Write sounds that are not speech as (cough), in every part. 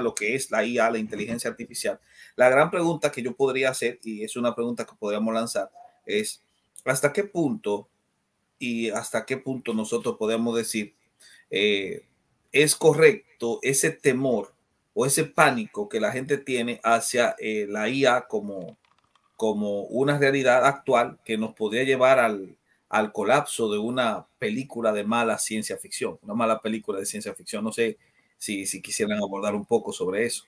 lo que es la IA, la inteligencia artificial. La gran pregunta que yo podría hacer, y es una pregunta que podríamos lanzar, es hasta qué punto y hasta qué punto nosotros podemos decir eh, es correcto ese temor o ese pánico que la gente tiene hacia eh, la IA como, como una realidad actual que nos podría llevar al, al colapso de una película de mala ciencia ficción, una mala película de ciencia ficción. No sé si, si quisieran abordar un poco sobre eso.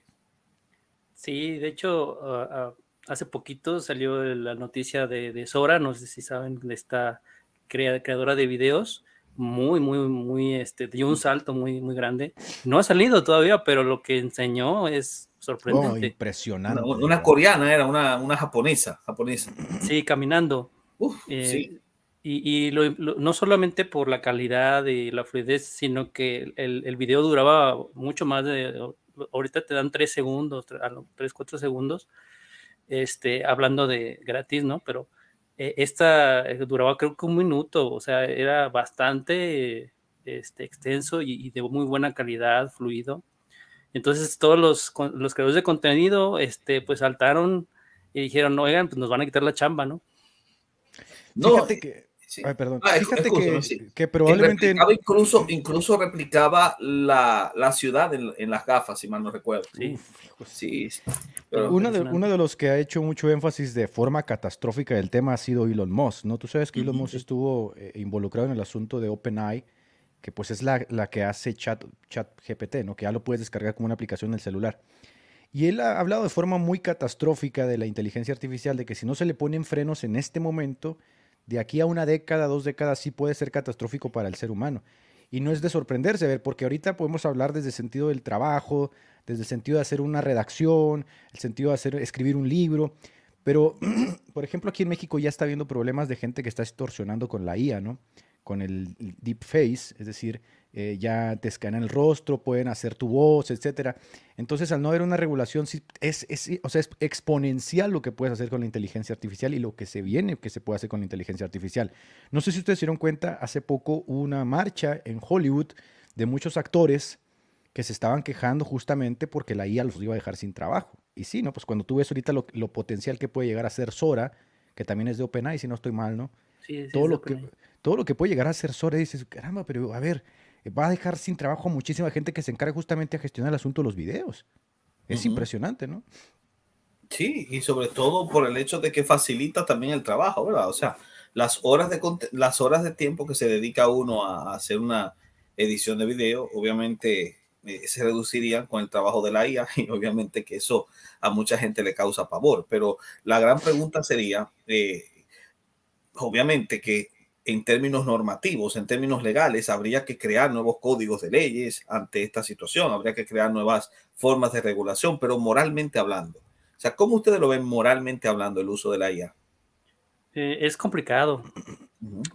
Sí, de hecho, ah, ah, hace poquito salió la noticia de, Sora, no sé si saben, de esta creadora de videos, muy, muy, muy, este, dio un salto muy, muy grande. No ha salido todavía, pero lo que enseñó es sorprendente. impresionante. Una, coreana era, una, una japonesa, japonesa. Sí, caminando. Uf, eh, sí. Y, no solamente por la calidad y la fluidez, sino que el, video duraba mucho más de, ahorita te dan tres segundos, ah, tres, cuatro segundos, este, hablando de gratis, ¿no? Pero eh, esta eh, duraba creo que un minuto, o sea, era bastante este, extenso y, de muy buena calidad, fluido. Entonces todos los, los, creadores de contenido, este, pues saltaron y dijeron, oigan, pues nos van a quitar la chamba, ¿no? No, Fíjate que... Ay, perdón. Ah, Fíjate que, probablemente. incluso, incluso replicaba la, la ciudad en, en, las gafas, si mal no recuerdo. Sí. Pues sí uno, de, uno, de, los que ha hecho mucho énfasis de forma catastrófica del tema ha sido Elon Musk. ¿no? Tú sabes que Elon Musk estuvo eh, involucrado en el asunto de OpenEye, que pues es la, la que hace chat, chat GPT, ¿no? que ya lo puedes descargar como una aplicación en el celular. Y él ha hablado de forma muy catastrófica de la inteligencia artificial, de que si no se le ponen frenos en este momento, de aquí a una década, dos décadas, sí puede ser catastrófico para el ser humano. Y no es de sorprenderse, ver, porque ahorita podemos hablar desde el sentido del trabajo, desde el sentido de hacer una redacción, el sentido de hacer, escribir un libro. Pero, (clears throat) por ejemplo, aquí en México ya está habiendo problemas de gente que está extorsionando con la IA, ¿no? con el deep face, es decir, eh, ya te escanean el rostro, pueden hacer tu voz, etcétera. Entonces, al no haber una regulación, es, es, o sea, es exponencial lo que puedes hacer con la inteligencia artificial y lo que se viene que se puede hacer con la inteligencia artificial. No sé si ustedes se dieron cuenta, hace poco hubo una marcha en Hollywood de muchos actores que se estaban quejando justamente porque la IA los iba a dejar sin trabajo. Y sí, ¿no? Pues cuando tú ves ahorita lo, lo potencial que puede llegar a ser Sora, que también es de OpenAI, si no estoy mal, ¿no? Sí, todo, lo que, todo lo que puede llegar a ser Sora, dices, caramba, pero a ver, va a dejar sin trabajo a muchísima gente que se encarga justamente a gestionar el asunto de los videos. Es impresionante, ¿no? Sí, y sobre todo por el hecho de que facilita también el trabajo, ¿verdad? O sea, las horas de, las horas de tiempo que se dedica uno a hacer una edición de video, obviamente eh, se reducirían con el trabajo de la IA (laughs) y obviamente que eso a mucha gente le causa pavor. Pero la gran pregunta sería, eh, obviamente que en términos normativos, en términos legales, habría que crear nuevos códigos de leyes ante esta situación, habría que crear nuevas formas de regulación, pero moralmente hablando. O sea, ¿cómo ustedes lo ven moralmente hablando el uso de la IA? Eh, es complicado,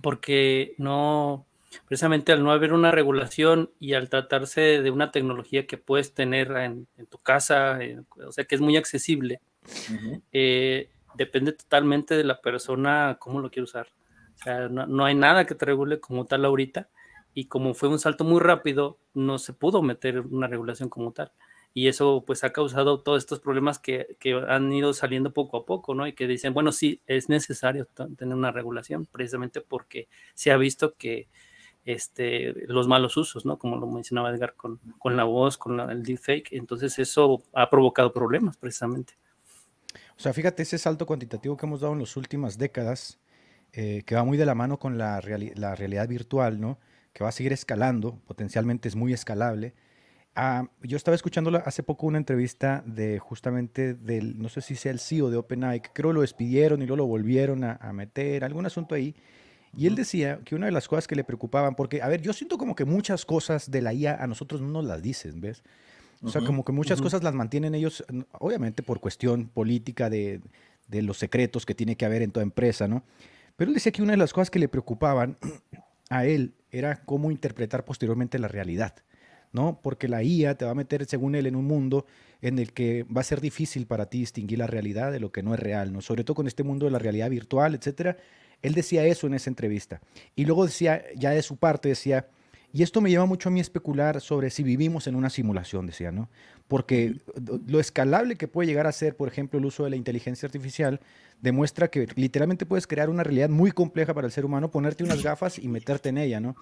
porque no, precisamente al no haber una regulación y al tratarse de una tecnología que puedes tener en, tu casa, o sea, que es muy accesible, eh, depende totalmente de la persona cómo lo quiere usar. O sea, no, hay nada que te regule como tal ahorita y como fue un salto muy rápido, no se pudo meter una regulación como tal. Y eso pues ha causado todos estos problemas que, que han ido saliendo poco a poco, ¿no? Y que dicen, bueno, sí, es necesario tener una regulación, precisamente porque se ha visto que, este, los malos usos, ¿no? Como lo mencionaba Edgar con, con la voz, con el deepfake. Entonces eso ha provocado problemas precisamente. O sea, fíjate ese salto cuantitativo que hemos dado en las últimas décadas, eh, que va muy de la mano con la, realidad virtual, ¿no? Que va a seguir escalando, potencialmente es muy escalable. Ah, yo estaba escuchando hace poco una entrevista de justamente del, no sé si sea el CEO de OpenAI, creo lo despidieron y luego lo volvieron a, a meter, algún asunto ahí y él decía que una de las cosas que le preocupaban, porque, a ver, yo siento como que muchas cosas de la IA a nosotros no nos las dicen, ¿ves? O sea, como que muchas cosas las mantienen ellos, obviamente por cuestión política de, de, los secretos que tiene que haber en toda empresa, ¿no? Pero él decía que una de las cosas que le preocupaban (clears throat) a él era cómo interpretar posteriormente la realidad, ¿no? Porque la IA te va a meter, según él, en un mundo en el que va a ser difícil para ti distinguir la realidad de lo que no es real, ¿no? Sobre todo con este mundo de la realidad virtual, etcétera. Él decía eso en esa entrevista. Y luego decía, ya de su parte, decía, y esto me lleva mucho a mí a especular sobre si vivimos en una simulación, decía, ¿no? Porque lo escalable que puede llegar a ser, por ejemplo, el uso de la inteligencia artificial, demuestra que literalmente puedes crear una realidad muy compleja para el ser humano, ponerte unas gafas y meterte en ella, ¿no?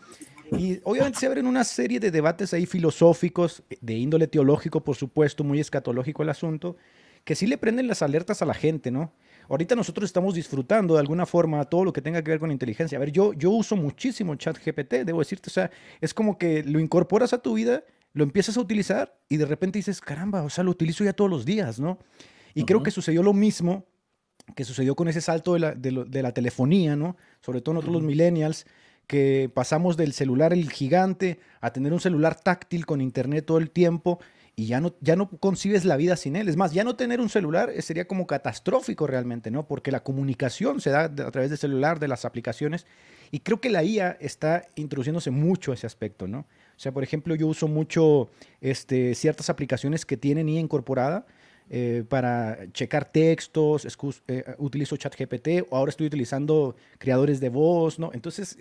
Y obviamente se abren una serie de debates ahí filosóficos, de índole teológico, por supuesto, muy escatológico el asunto, que sí le prenden las alertas a la gente, ¿no? Ahorita nosotros estamos disfrutando de alguna forma todo lo que tenga que ver con inteligencia. A ver, yo, yo uso muchísimo ChatGPT, debo decirte, o sea, es como que lo incorporas a tu vida, lo empiezas a utilizar y de repente dices, caramba, o sea, lo utilizo ya todos los días, ¿no? Y creo que sucedió lo mismo que sucedió con ese salto de la, telefonía, ¿no? Sobre todo nosotros los millennials, que pasamos del celular el gigante a tener un celular táctil con internet todo el tiempo y ya no, ya no concibes la vida sin él. Es más, ya no tener un celular eh, sería como catastrófico realmente, ¿no? Porque la comunicación se da a través del celular, de las aplicaciones, y creo que la IA está introduciéndose mucho a ese aspecto, ¿no? O sea, por ejemplo, yo uso mucho este, ciertas aplicaciones que tienen IA incorporada eh, para checar textos, eh, utilizo ChatGPT, o ahora estoy utilizando creadores de voz, ¿no? Entonces,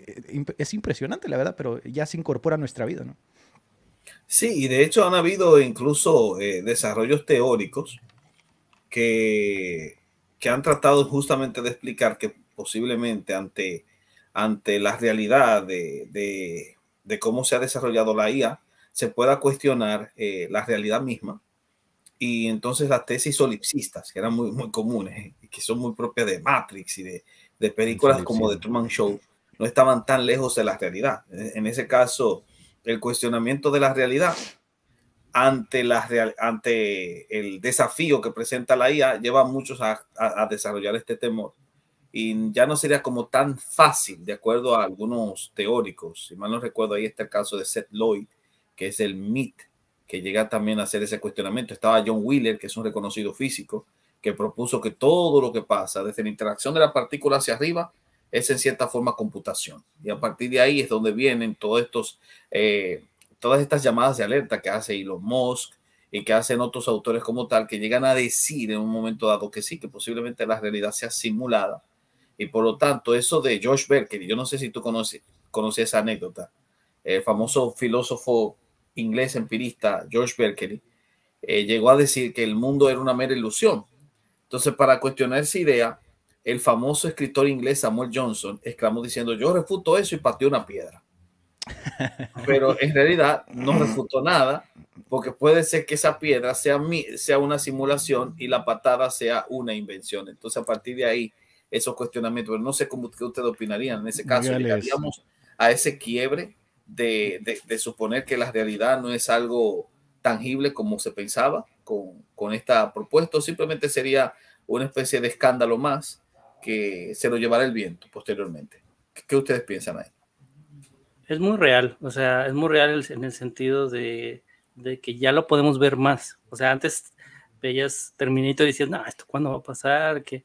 es impresionante, la verdad, pero ya se incorpora a nuestra vida, ¿no? Sí, y de hecho han habido incluso eh, desarrollos teóricos que, que, han tratado justamente de explicar que posiblemente ante, ante la realidad de, cómo se ha desarrollado la IA, se pueda cuestionar eh, la realidad misma. Y entonces las tesis solipsistas, que eran muy, muy comunes, y que son muy propias de Matrix y de, de películas como The Truman Show, no estaban tan lejos de la realidad. En ese caso, el cuestionamiento de la realidad ante, el desafío que presenta la IA lleva a muchos a, a desarrollar este temor. Y ya no sería como tan fácil, de acuerdo a algunos teóricos. Si mal no recuerdo, ahí está el caso de Seth Lloyd, que es el MIT, que llega también a hacer ese cuestionamiento. Estaba John Wheeler, que es un reconocido físico, que propuso que todo lo que pasa, desde la interacción de la partícula hacia arriba, es en cierta forma computación. Y a partir de ahí es donde vienen todos estos, eh, todas estas llamadas de alerta que hace Elon Musk y que hacen otros autores como tal, que llegan a decir en un momento dado que sí, que posiblemente la realidad sea simulada. Y por lo tanto, eso de George Berkeley, yo no sé si tú conoces, conoces esa anécdota, el famoso filósofo inglés empirista George Berkeley, eh, llegó a decir que el mundo era una mera ilusión. Entonces, para cuestionar esa idea, el famoso escritor inglés Samuel Johnson exclamó diciendo, yo refuto eso y pateó una piedra. (laughs) Pero en realidad no refutó nada, porque puede ser que esa piedra sea, sea una simulación y la patada sea una invención. Entonces, a partir de ahí, esos cuestionamientos, no sé cómo que ustedes opinarían en ese caso, llegaríamos a ese quiebre de, suponer que la realidad no es algo tangible como se pensaba con, con esta propuesta, simplemente sería una especie de escándalo más que se lo llevara el viento posteriormente. ¿Qué, ustedes piensan ahí? Es muy real, o sea, es muy real en el sentido de, de que ya lo podemos ver más. O sea, antes ellas Terminator y decías, no, esto cuándo va a pasar, que,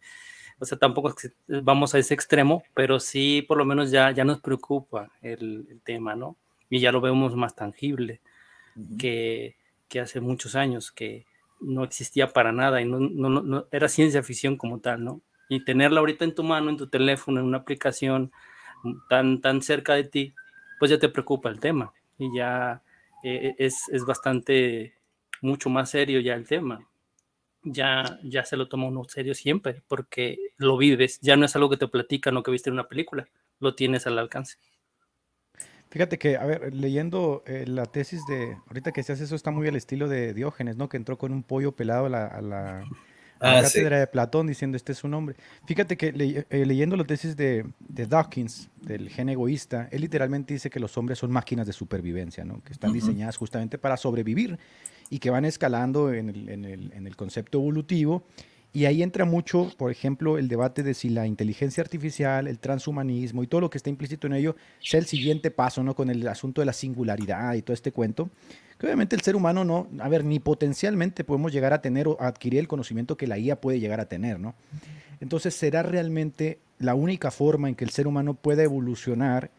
o sea, tampoco vamos a ese extremo, pero sí por lo menos ya, ya nos preocupa el, tema, ¿no? Y ya lo vemos más tangible que, que, hace muchos años, que no existía para nada y no, no, era ciencia ficción como tal, ¿no? y tenerla ahorita en tu mano, en tu teléfono, en una aplicación tan, tan cerca de ti, pues ya te preocupa el tema y ya eh, es, bastante, mucho más serio ya el tema. Ya, ya se lo toma uno serio siempre porque lo vives, ya no es algo que te platican o que viste en una película, lo tienes al alcance. Fíjate que, a ver, leyendo eh, la tesis de, ahorita que se hace eso está muy al estilo de Diógenes, ¿no? Que entró con un pollo pelado a la la ah, cátedra de Platón diciendo este es su nombre. Fíjate que eh, leyendo los tesis de, Dawkins, del gen egoísta, él literalmente dice que los hombres son máquinas de supervivencia, ¿no? que están diseñadas justamente para sobrevivir y que van escalando en el concepto evolutivo y ahí entra mucho, por ejemplo, el debate de si la inteligencia artificial, el transhumanismo y todo lo que está implícito en ello sea el siguiente paso, ¿no? Con el asunto de la singularidad y todo este cuento. Que obviamente el ser humano no, a ver, ni potencialmente podemos llegar a tener o adquirir el conocimiento que la IA puede llegar a tener, ¿no? Entonces, ¿será realmente la única forma en que el ser humano pueda evolucionar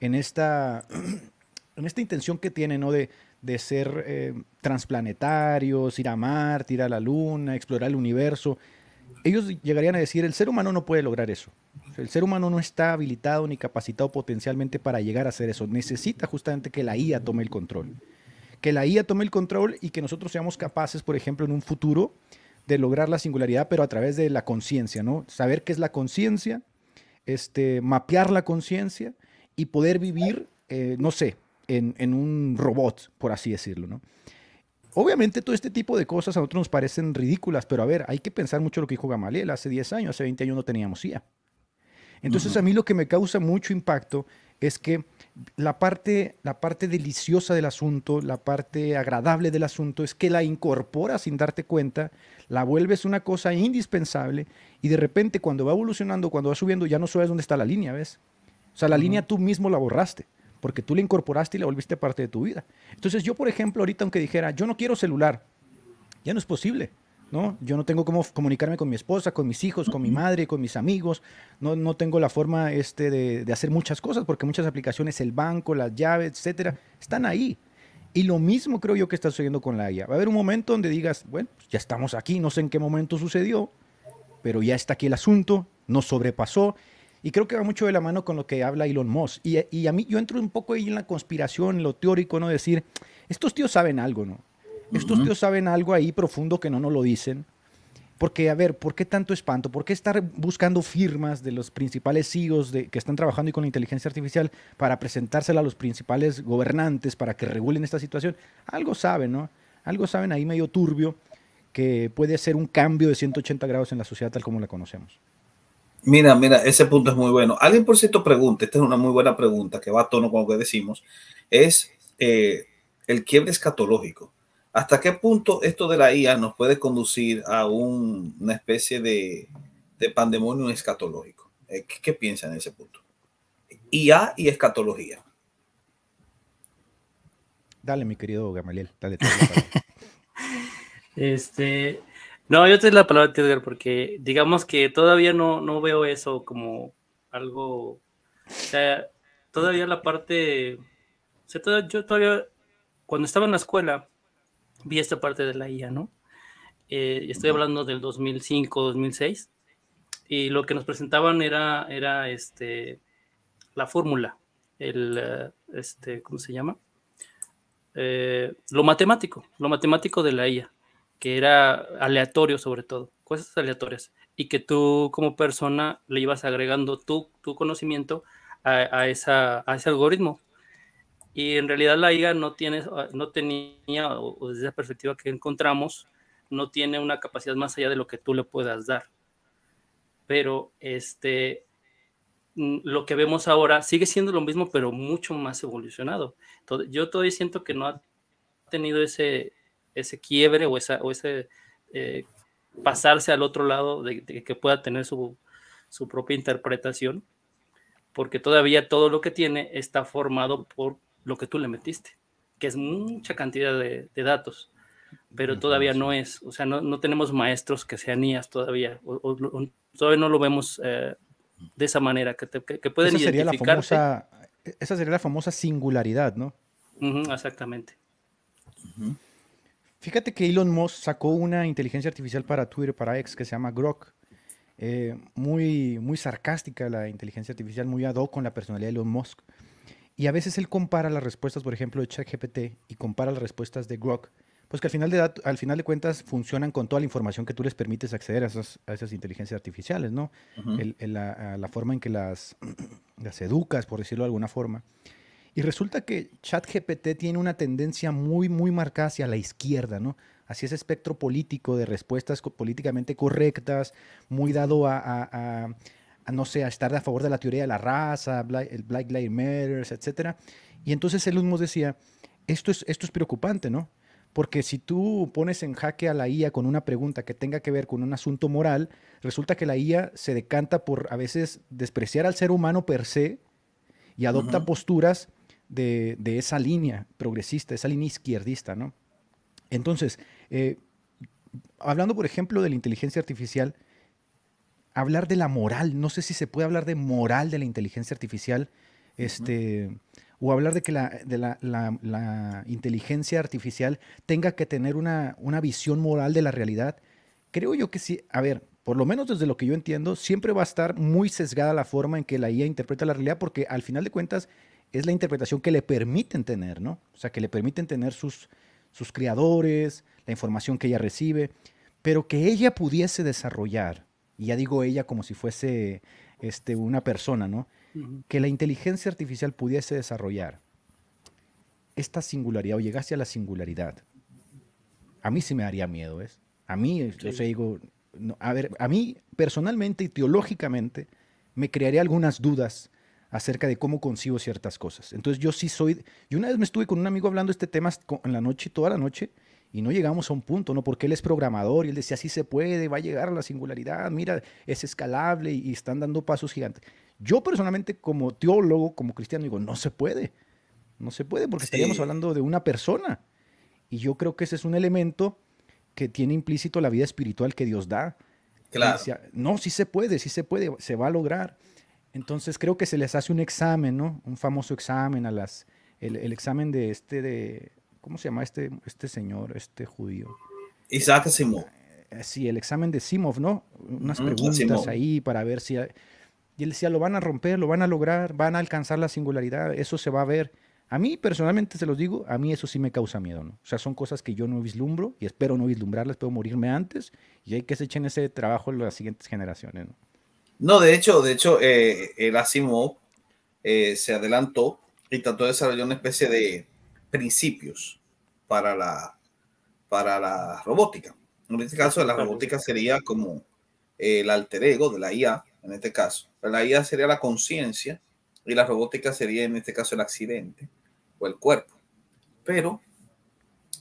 en esta, (clears throat) en esta intención que tiene, ¿no? De, de ser eh, transplanetarios, ir a Marte, ir a la Luna, explorar el universo, ellos llegarían a decir, el ser humano no puede lograr eso. El ser humano no está habilitado ni capacitado potencialmente para llegar a hacer eso. Necesita justamente que la IA tome el control. Que la IA tome el control y que nosotros seamos capaces, por ejemplo, en un futuro, de lograr la singularidad, pero a través de la conciencia, ¿no? Saber qué es la conciencia, este, mapear la conciencia y poder vivir, eh, no sé, en, un robot, por así decirlo, ¿no? obviamente todo este tipo de cosas a nosotros nos parecen ridículas, pero a ver, hay que pensar mucho lo que dijo Gamaliel. Hace 10 años, hace 20 años no teníamos IA. Entonces a mí lo que me causa mucho impacto es que la parte, la parte deliciosa del asunto, la parte agradable del asunto, es que la incorporas sin darte cuenta, la vuelves una cosa indispensable y de repente cuando va evolucionando, cuando va subiendo, ya no sabes dónde está la línea, ¿ves? O sea, la línea tú mismo la borraste porque tú le incorporaste y la volviste parte de tu vida. Entonces yo, por ejemplo, ahorita aunque dijera, yo no quiero celular, ya no es posible. ¿No? Yo no tengo cómo comunicarme con mi esposa, con mis hijos, con mi madre, con mis amigos. No, tengo la forma este, de, hacer muchas cosas porque muchas aplicaciones, el banco, las llaves, etcétera, están ahí. Y lo mismo creo yo que está sucediendo con la IA. Va a haber un momento donde digas, bueno, pues, ya estamos aquí, no sé en qué momento sucedió, pero ya está aquí el asunto, no sobrepasó y creo que va mucho de la mano con lo que habla Elon Musk. Y, a mí yo entro un poco ahí en la conspiración, lo teórico, ¿no? Decir, estos tíos saben algo, ¿no? Estos tíos saben algo ahí profundo que no nos lo dicen. Porque, a ver, ¿por qué tanto espanto? ¿Por qué estar buscando firmas de los principales CEOs de, que están trabajando y con la inteligencia artificial para presentársela a los principales gobernantes para que regulen esta situación? Algo saben, ¿no? Algo saben ahí medio turbio que puede ser un cambio de 180 grados en la sociedad tal como la conocemos. Mira, mira, ese punto es muy bueno. Alguien, por cierto, pregunta, esta es una muy buena pregunta que va a tono con lo que decimos, es eh, el quiebre escatológico. ¿Hasta qué punto esto de la IA nos puede conducir a una especie de, pandemonio escatológico? Eh, ¿Qué, piensa en ese punto? IA y escatología. Dale, mi querido Gamaliel, dale. dale, dale. (laughs) este, no, yo te doy la palabra, Edgar, porque digamos que todavía no, no veo eso como algo. todavía la parte. O yo todavía, cuando estaba en la escuela, vi esta parte de la IA, ¿no? Eh, estoy hablando del 2005, 2006, y lo que nos presentaban era, era este, la fórmula, el, este, ¿cómo se llama? Eh, lo matemático, lo matemático de la IA que era aleatorio sobre todo, cosas aleatorias, y que tú como persona le ibas agregando tu, conocimiento a, a, esa, ese algoritmo. Y en realidad la IA no, tiene, no tenía, o desde la perspectiva que encontramos, no tiene una capacidad más allá de lo que tú le puedas dar. Pero este, mm, lo que vemos ahora sigue siendo lo mismo, pero mucho más evolucionado. Entonces, yo todavía siento que no ha tenido ese, ese quiebre o, esa, o ese eh, pasarse al otro lado de, que pueda tener su, su, propia interpretación, porque todavía todo lo que tiene está formado por lo que tú le metiste, que es mucha cantidad de, datos, pero todavía no es, o sea, no, no tenemos maestros que sean IAS todavía, o, todavía no lo vemos eh, de esa manera, que, que, pueden esa sería, la famosa, esa sería la famosa singularidad, ¿no? exactamente. Fíjate que Elon Musk sacó una inteligencia artificial para Twitter, para X, que se llama Grok. Eh, muy, muy sarcástica la inteligencia artificial, muy ad hoc con la personalidad de Elon Musk. Y a veces él compara las respuestas, por ejemplo, de ChatGPT y compara las respuestas de Grok, pues que al final, de al final de cuentas funcionan con toda la información que tú les permites acceder a esas, inteligencias artificiales, ¿no? la, forma en que las, (clears throat) las educas, por decirlo de alguna forma. Y resulta que ChatGPT tiene una tendencia muy, muy marcada hacia la izquierda, ¿no? Así ese espectro político de respuestas políticamente correctas, muy dado a, no sé, a estar a favor de la teoría de la raza, el Black Lives Matter, etc. Y entonces el mismo decía, esto es, esto es preocupante, ¿no? Porque si tú pones en jaque a la IA con una pregunta que tenga que ver con un asunto moral, resulta que la IA se decanta por a veces despreciar al ser humano per se y adopta posturas de, esa línea progresista, esa línea izquierdista, ¿no? Entonces, eh, hablando por ejemplo de la inteligencia artificial, hablar de la moral, no sé si se puede hablar de moral de la inteligencia artificial, este, o hablar de que la, inteligencia artificial tenga que tener una, una visión moral de la realidad. Creo yo que sí, a ver, por lo menos desde lo que yo entiendo, siempre va a estar muy sesgada la forma en que la IA interpreta la realidad, porque al final de cuentas es la interpretación que le permiten tener, ¿no? O sea, que le permiten tener sus, sus creadores, la información que ella recibe, pero que ella pudiese desarrollar, y ya digo ella como si fuese este, una persona, ¿no? Que la inteligencia artificial pudiese desarrollar esta singularidad o llegase a la singularidad. A mí sí me daría miedo, es, A mí, yo sé, digo, a ver, a mí personalmente y teológicamente me crearía algunas dudas acerca de cómo consigo ciertas cosas. Entonces yo sí soy, yo una vez me estuve con un amigo hablando de este tema en la noche, toda la noche, y no llegamos a un punto, ¿no? Porque él es programador y él decía, así se puede, va a llegar a la singularidad, mira, es escalable y están dando pasos gigantes. Yo personalmente como teólogo, como cristiano, digo, no se puede, no se puede porque estaríamos hablando de una persona. Y yo creo que ese es un elemento que tiene implícito la vida espiritual que Dios da. Claro. no, sí se puede, sí se puede, se va a lograr. Entonces creo que se les hace un examen, ¿no? Un famoso examen a las, el, examen de este, de, ¿cómo se llama este, este señor, este judío? Isaac Simov. Eh, eh, sí, el examen de Simov, ¿no? Unas preguntas ahí para ver si... Y él decía, lo van a romper, lo van a lograr, van a alcanzar la singularidad, eso se va a ver. A mí, personalmente, se los digo, a mí eso sí me causa miedo, ¿no? O sea, son cosas que yo no vislumbro y espero no vislumbrarlas, puedo morirme antes y hay que se echen ese trabajo en las siguientes generaciones, ¿no? No, de hecho, de hecho, el eh, Asimov eh, se adelantó y trató de desarrollar una especie de principios para la, para la robótica. En este caso, la robótica sería como el alter ego de la IA, en este caso. La IA sería la conciencia y la robótica sería, en este caso, el accidente o el cuerpo. Pero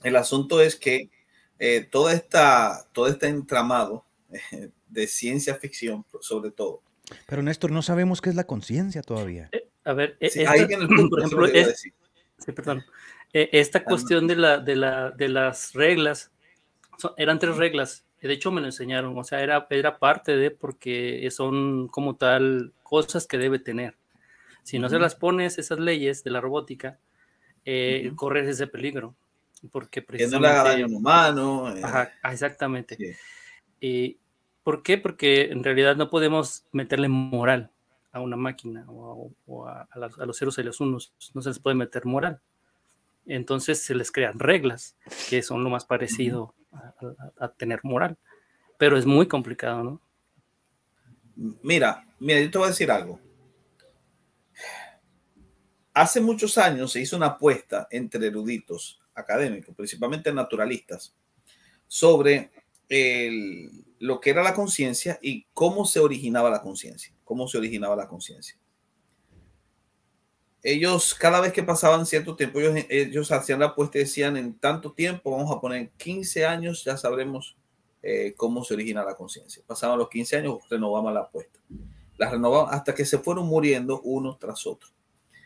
el asunto es que eh, todo este entramado, (laughs) de ciencia ficción, sobre todo. Pero Néstor, no sabemos qué es la conciencia todavía. Eh, a ver, eh, esta, cuestión de, la, de, las reglas, eran tres reglas, de hecho me lo enseñaron, o sea, era, era parte de porque son como tal cosas que debe tener. Si no se las pones, esas leyes de la robótica, eh, ese peligro. Porque precisamente... humano. Eh. exactamente. ¿Por qué? Porque en realidad no podemos meterle moral a una máquina o, a, los ceros y los unos. No se les puede meter moral. Entonces se les crean reglas, que son lo más parecido a, a tener moral. Pero es muy complicado, ¿no? Mira, mira, yo te voy a decir algo. Hace muchos años se hizo una apuesta entre eruditos académicos, principalmente naturalistas, sobre el, lo que era la conciencia y cómo se originaba la conciencia, cómo se originaba la conciencia. Ellos, cada vez que pasaban cierto tiempo, ellos, hacían la apuesta y decían, en tanto tiempo, vamos a poner 15 años, ya sabremos eh, cómo se origina la conciencia. Pasaban los 15 años, renovaban la apuesta. la renovaban hasta que se fueron muriendo unos tras otro.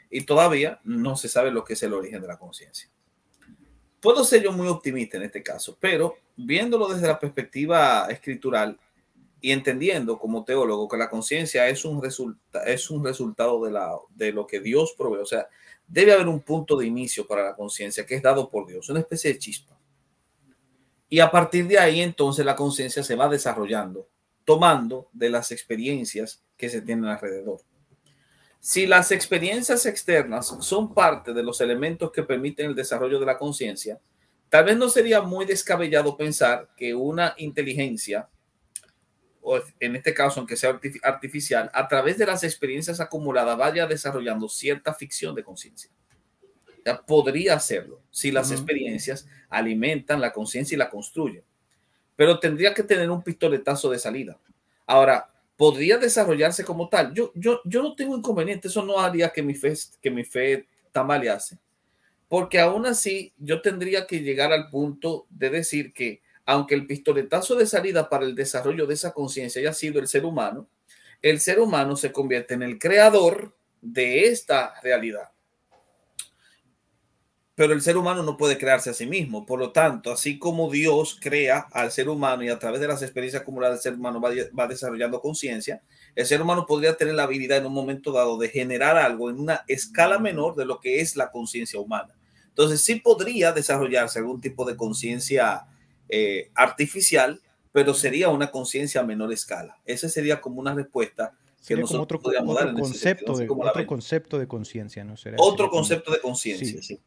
Y todavía no se sabe lo que es el origen de la conciencia puedo ser yo muy optimista en este caso, pero viéndolo desde la perspectiva escritural y entendiendo como teólogo que la conciencia es, un es un resultado de, la, de lo que Dios provee, o sea, debe haber un punto de inicio para la conciencia que es dado por Dios, una especie de chispa. Y a partir de ahí entonces la conciencia se va desarrollando, tomando de las experiencias que se tienen alrededor. Si las experiencias externas son parte de los elementos que permiten el desarrollo de la conciencia, tal vez no sería muy descabellado pensar que una inteligencia, o en este caso aunque sea artificial, a través de las experiencias acumuladas vaya desarrollando cierta ficción de conciencia. podría hacerlo si las experiencias alimentan la conciencia y la construyen. Pero tendría que tener un pistoletazo de salida. Ahora, podría desarrollarse como tal. Yo, yo, yo no tengo inconveniente, eso no haría que mi fe, que mi fe tamalease, porque aún así yo tendría que llegar al punto de decir que aunque el pistoletazo de salida para el desarrollo de esa conciencia haya sido el ser humano, el ser humano se convierte en el creador de esta realidad. Pero el ser humano no puede crearse a sí mismo. Por lo tanto, así como Dios crea al ser humano y a través de las experiencias acumuladas el ser humano va, desarrollando conciencia, el ser humano podría tener la habilidad en un momento dado de generar algo en una escala menor de lo que es la conciencia humana. Entonces, sí podría desarrollarse algún tipo de conciencia eh, artificial, pero sería una conciencia a menor escala. Esa sería como una respuesta que nosotros podríamos dar. En concepto, de, como otro concepto de conciencia, ¿no? otro concepto de conciencia, sí.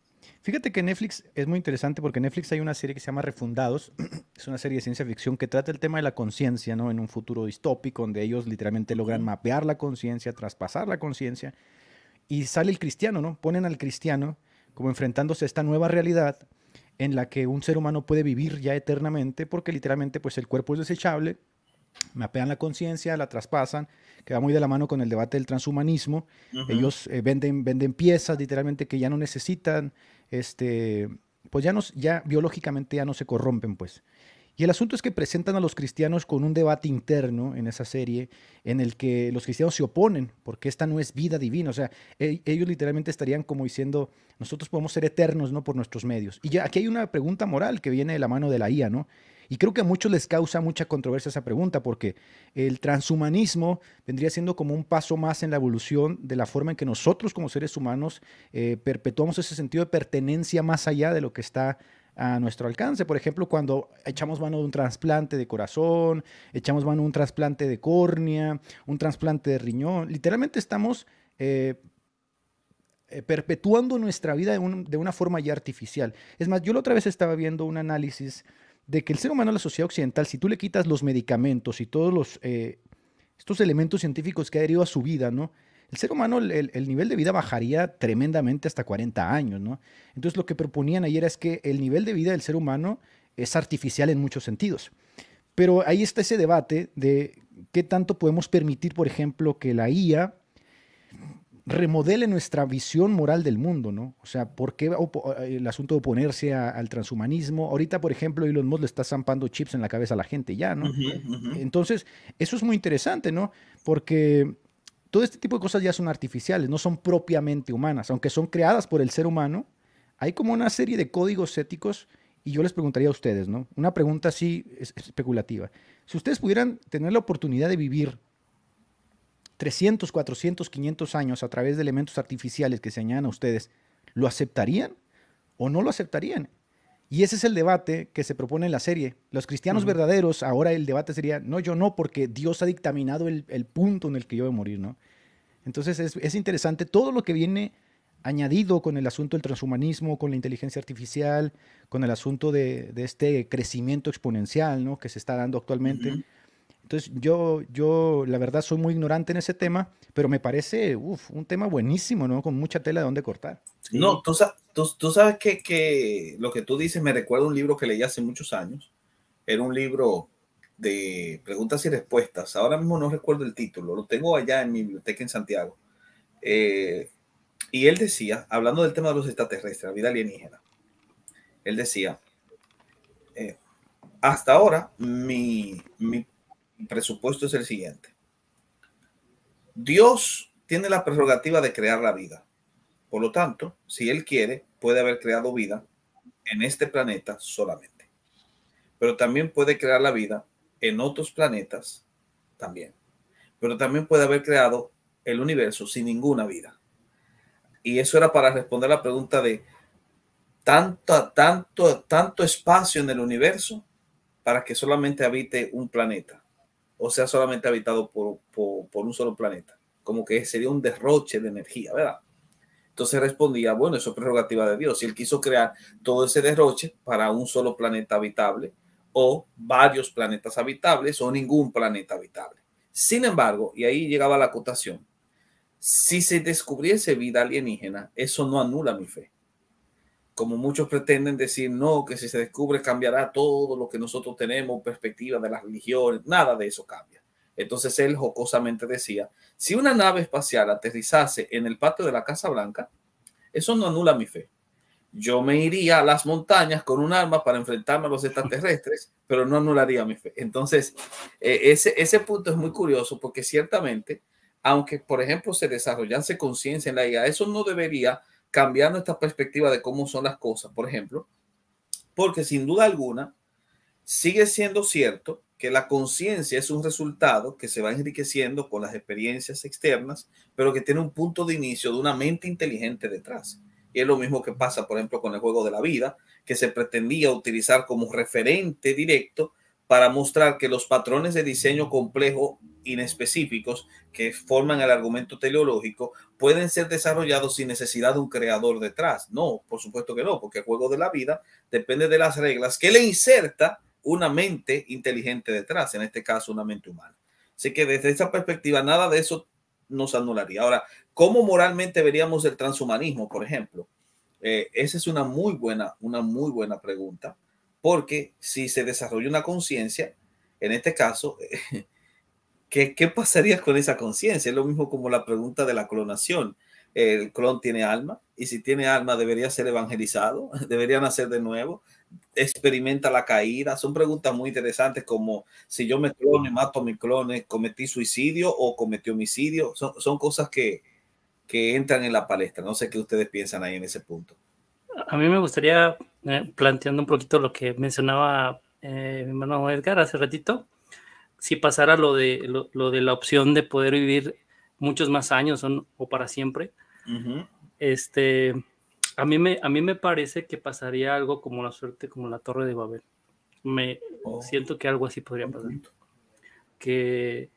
Fíjate que Netflix es muy interesante porque en Netflix hay una serie que se llama Refundados. (clears throat) Es una serie de ciencia ficción que trata el tema de la conciencia, ¿no? En un futuro distópico donde ellos literalmente logran mapear la conciencia, traspasar la conciencia. Y sale el cristiano, ¿no? Ponen al cristiano como enfrentándose a esta nueva realidad en la que un ser humano puede vivir ya eternamente porque literalmente pues el cuerpo es desechable, mapean la conciencia, la traspasan, que va muy de la mano con el debate del transhumanismo. Ellos eh, venden, venden piezas literalmente que ya no necesitan, este, pues ya, biológicamente ya no se corrompen, pues. Y el asunto es que presentan a los cristianos con un debate interno en esa serie en el que los cristianos se oponen porque esta no es vida divina. O sea, e-, ellos literalmente estarían como diciendo, nosotros podemos ser eternos, ¿no? Por nuestros medios. Y ya aquí hay una pregunta moral que viene de la mano de la IA, ¿no? Y creo que a muchos les causa mucha controversia esa pregunta, porque el transhumanismo vendría siendo como un paso más en la evolución de la forma en que nosotros como seres humanos eh, perpetuamos ese sentido de pertenencia más allá de lo que está a nuestro alcance. Por ejemplo, cuando echamos mano de un trasplante de corazón, echamos mano de un trasplante de córnea, un trasplante de riñón, literalmente estamos... Eh, eh, perpetuando nuestra vida de, de, una forma ya artificial. Es más, yo la otra vez estaba viendo un análisis de que el ser humano en la sociedad occidental, si tú le quitas los medicamentos y todos los, eh, estos elementos científicos que ha herido a su vida, ¿no? El ser humano, el, nivel de vida bajaría tremendamente hasta 40 años, ¿no? Entonces lo que proponían ayer es que el nivel de vida del ser humano es artificial en muchos sentidos. Pero ahí está ese debate de qué tanto podemos permitir, por ejemplo, que la IA remodele nuestra visión moral del mundo, ¿no? O sea, ¿por qué eh, el asunto de oponerse al transhumanismo? Ahorita, por ejemplo, Elon Musk le está zampando chips en la cabeza a la gente ya, ¿no? Entonces, eso es muy interesante, ¿no? Porque todo este tipo de cosas ya son artificiales, no son propiamente humanas, aunque son creadas por el ser humano, hay como una serie de códigos éticos y yo les preguntaría a ustedes, ¿no? Una pregunta así especulativa. Si ustedes pudieran tener la oportunidad de vivir 300, 400, 500 años a través de elementos artificiales que se añadan a ustedes, ¿lo aceptarían o no lo aceptarían? Y ese es el debate que se propone en la serie. Los cristianos verdaderos, ahora el debate sería, no, yo no, porque Dios ha dictaminado el, punto en el que yo voy a morir, ¿no? Entonces es, interesante todo lo que viene añadido con el asunto del transhumanismo, con la inteligencia artificial, con el asunto de, este crecimiento exponencial, ¿no? Que se está dando actualmente. Entonces, yo, yo la verdad soy muy ignorante en ese tema, pero me parece un tema buenísimo, ¿no? Con mucha tela de dónde cortar. No, tú, tú, sabes que, que, lo que tú dices me recuerda un libro que leí hace muchos años. Era un libro de preguntas y respuestas. Ahora mismo no recuerdo el título, lo tengo allá en mi biblioteca en Santiago. Eh, y él decía, hablando del tema de los extraterrestres, la vida alienígena, él decía, eh, hasta ahora mi, mi presupuesto es el siguiente. Dios tiene la prerrogativa de crear la vida. Por lo tanto, si Él quiere, puede haber creado vida en este planeta solamente. Pero también puede crear la vida en otros planetas también. Pero también puede haber creado el universo sin ninguna vida. Y eso era para responder la pregunta de tanto, tanto, tanto espacio en el universo para que solamente habite un planeta o sea solamente habitado por, un solo planeta. Como que sería un derroche de energía, ¿verdad? Entonces respondía, bueno, eso es prerrogativa de Dios. Si él quiso crear todo ese derroche para un solo planeta habitable o varios planetas habitables o ningún planeta habitable. Sin embargo, y ahí llegaba la acotación, si se descubriese vida alienígena, eso no anula mi fe como muchos pretenden decir, no, que si se descubre cambiará todo lo que nosotros tenemos, perspectiva de las religiones, nada de eso cambia. Entonces él jocosamente decía, si una nave espacial aterrizase en el patio de la Casa Blanca, eso no anula mi fe. Yo me iría a las montañas con un arma para enfrentarme a los extraterrestres, (laughs) pero no anularía mi fe. Entonces, eh, ese, ese punto es muy curioso porque ciertamente, aunque, por ejemplo, se desarrollase conciencia en la IA, eso no debería cambiando esta perspectiva de cómo son las cosas, por ejemplo, porque sin duda alguna sigue siendo cierto que la conciencia es un resultado que se va enriqueciendo con las experiencias externas, pero que tiene un punto de inicio de una mente inteligente detrás. Y es lo mismo que pasa, por ejemplo, con el juego de la vida, que se pretendía utilizar como referente directo para mostrar que los patrones de diseño complejo inespecíficos que forman el argumento teleológico pueden ser desarrollados sin necesidad de un creador detrás. No, por supuesto que no, porque el juego de la vida depende de las reglas que le inserta una mente inteligente detrás, en este caso una mente humana. Así que desde esa perspectiva, nada de eso nos anularía. Ahora, ¿cómo moralmente veríamos el transhumanismo, por ejemplo? Eh, esa es una muy buena, una muy buena pregunta. Porque si se desarrolla una conciencia, en este caso, (laughs) ¿qué, pasaría con esa conciencia? Es lo mismo como la pregunta de la clonación. El clon tiene alma y si tiene alma debería ser evangelizado, (laughs) debería nacer de nuevo, experimenta la caída. Son preguntas muy interesantes como si yo me clono mato a mi clon, ¿eh? cometí suicidio o cometí homicidio. Son, cosas que, que entran en la palestra. No sé qué ustedes piensan ahí en ese punto. A mí me gustaría eh, planteando un poquito lo que mencionaba eh, mi hermano Edgar hace ratito, si pasara lo de, lo, de la opción de poder vivir muchos más años o, para siempre, este, a, mí me, a mí me parece que pasaría algo como la suerte, como la torre de Babel. Me oh. siento que algo así podría pasar. Que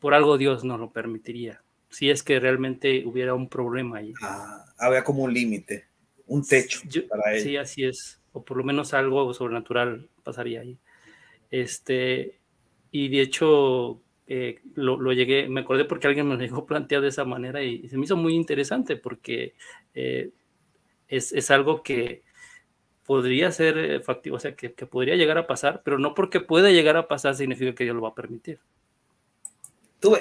por algo Dios nos lo permitiría, si es que realmente hubiera un problema ahí. Ah, había como un límite un techo para Sí, así es, o por lo menos algo sobrenatural pasaría ahí. Este, y de hecho, eh, lo, llegué, me acordé porque alguien me lo dejó plantear de esa manera y, se me hizo muy interesante porque eh, es, algo que podría ser eh, factivo, o sea, que, podría llegar a pasar, pero no porque pueda llegar a pasar significa que Dios lo va a permitir.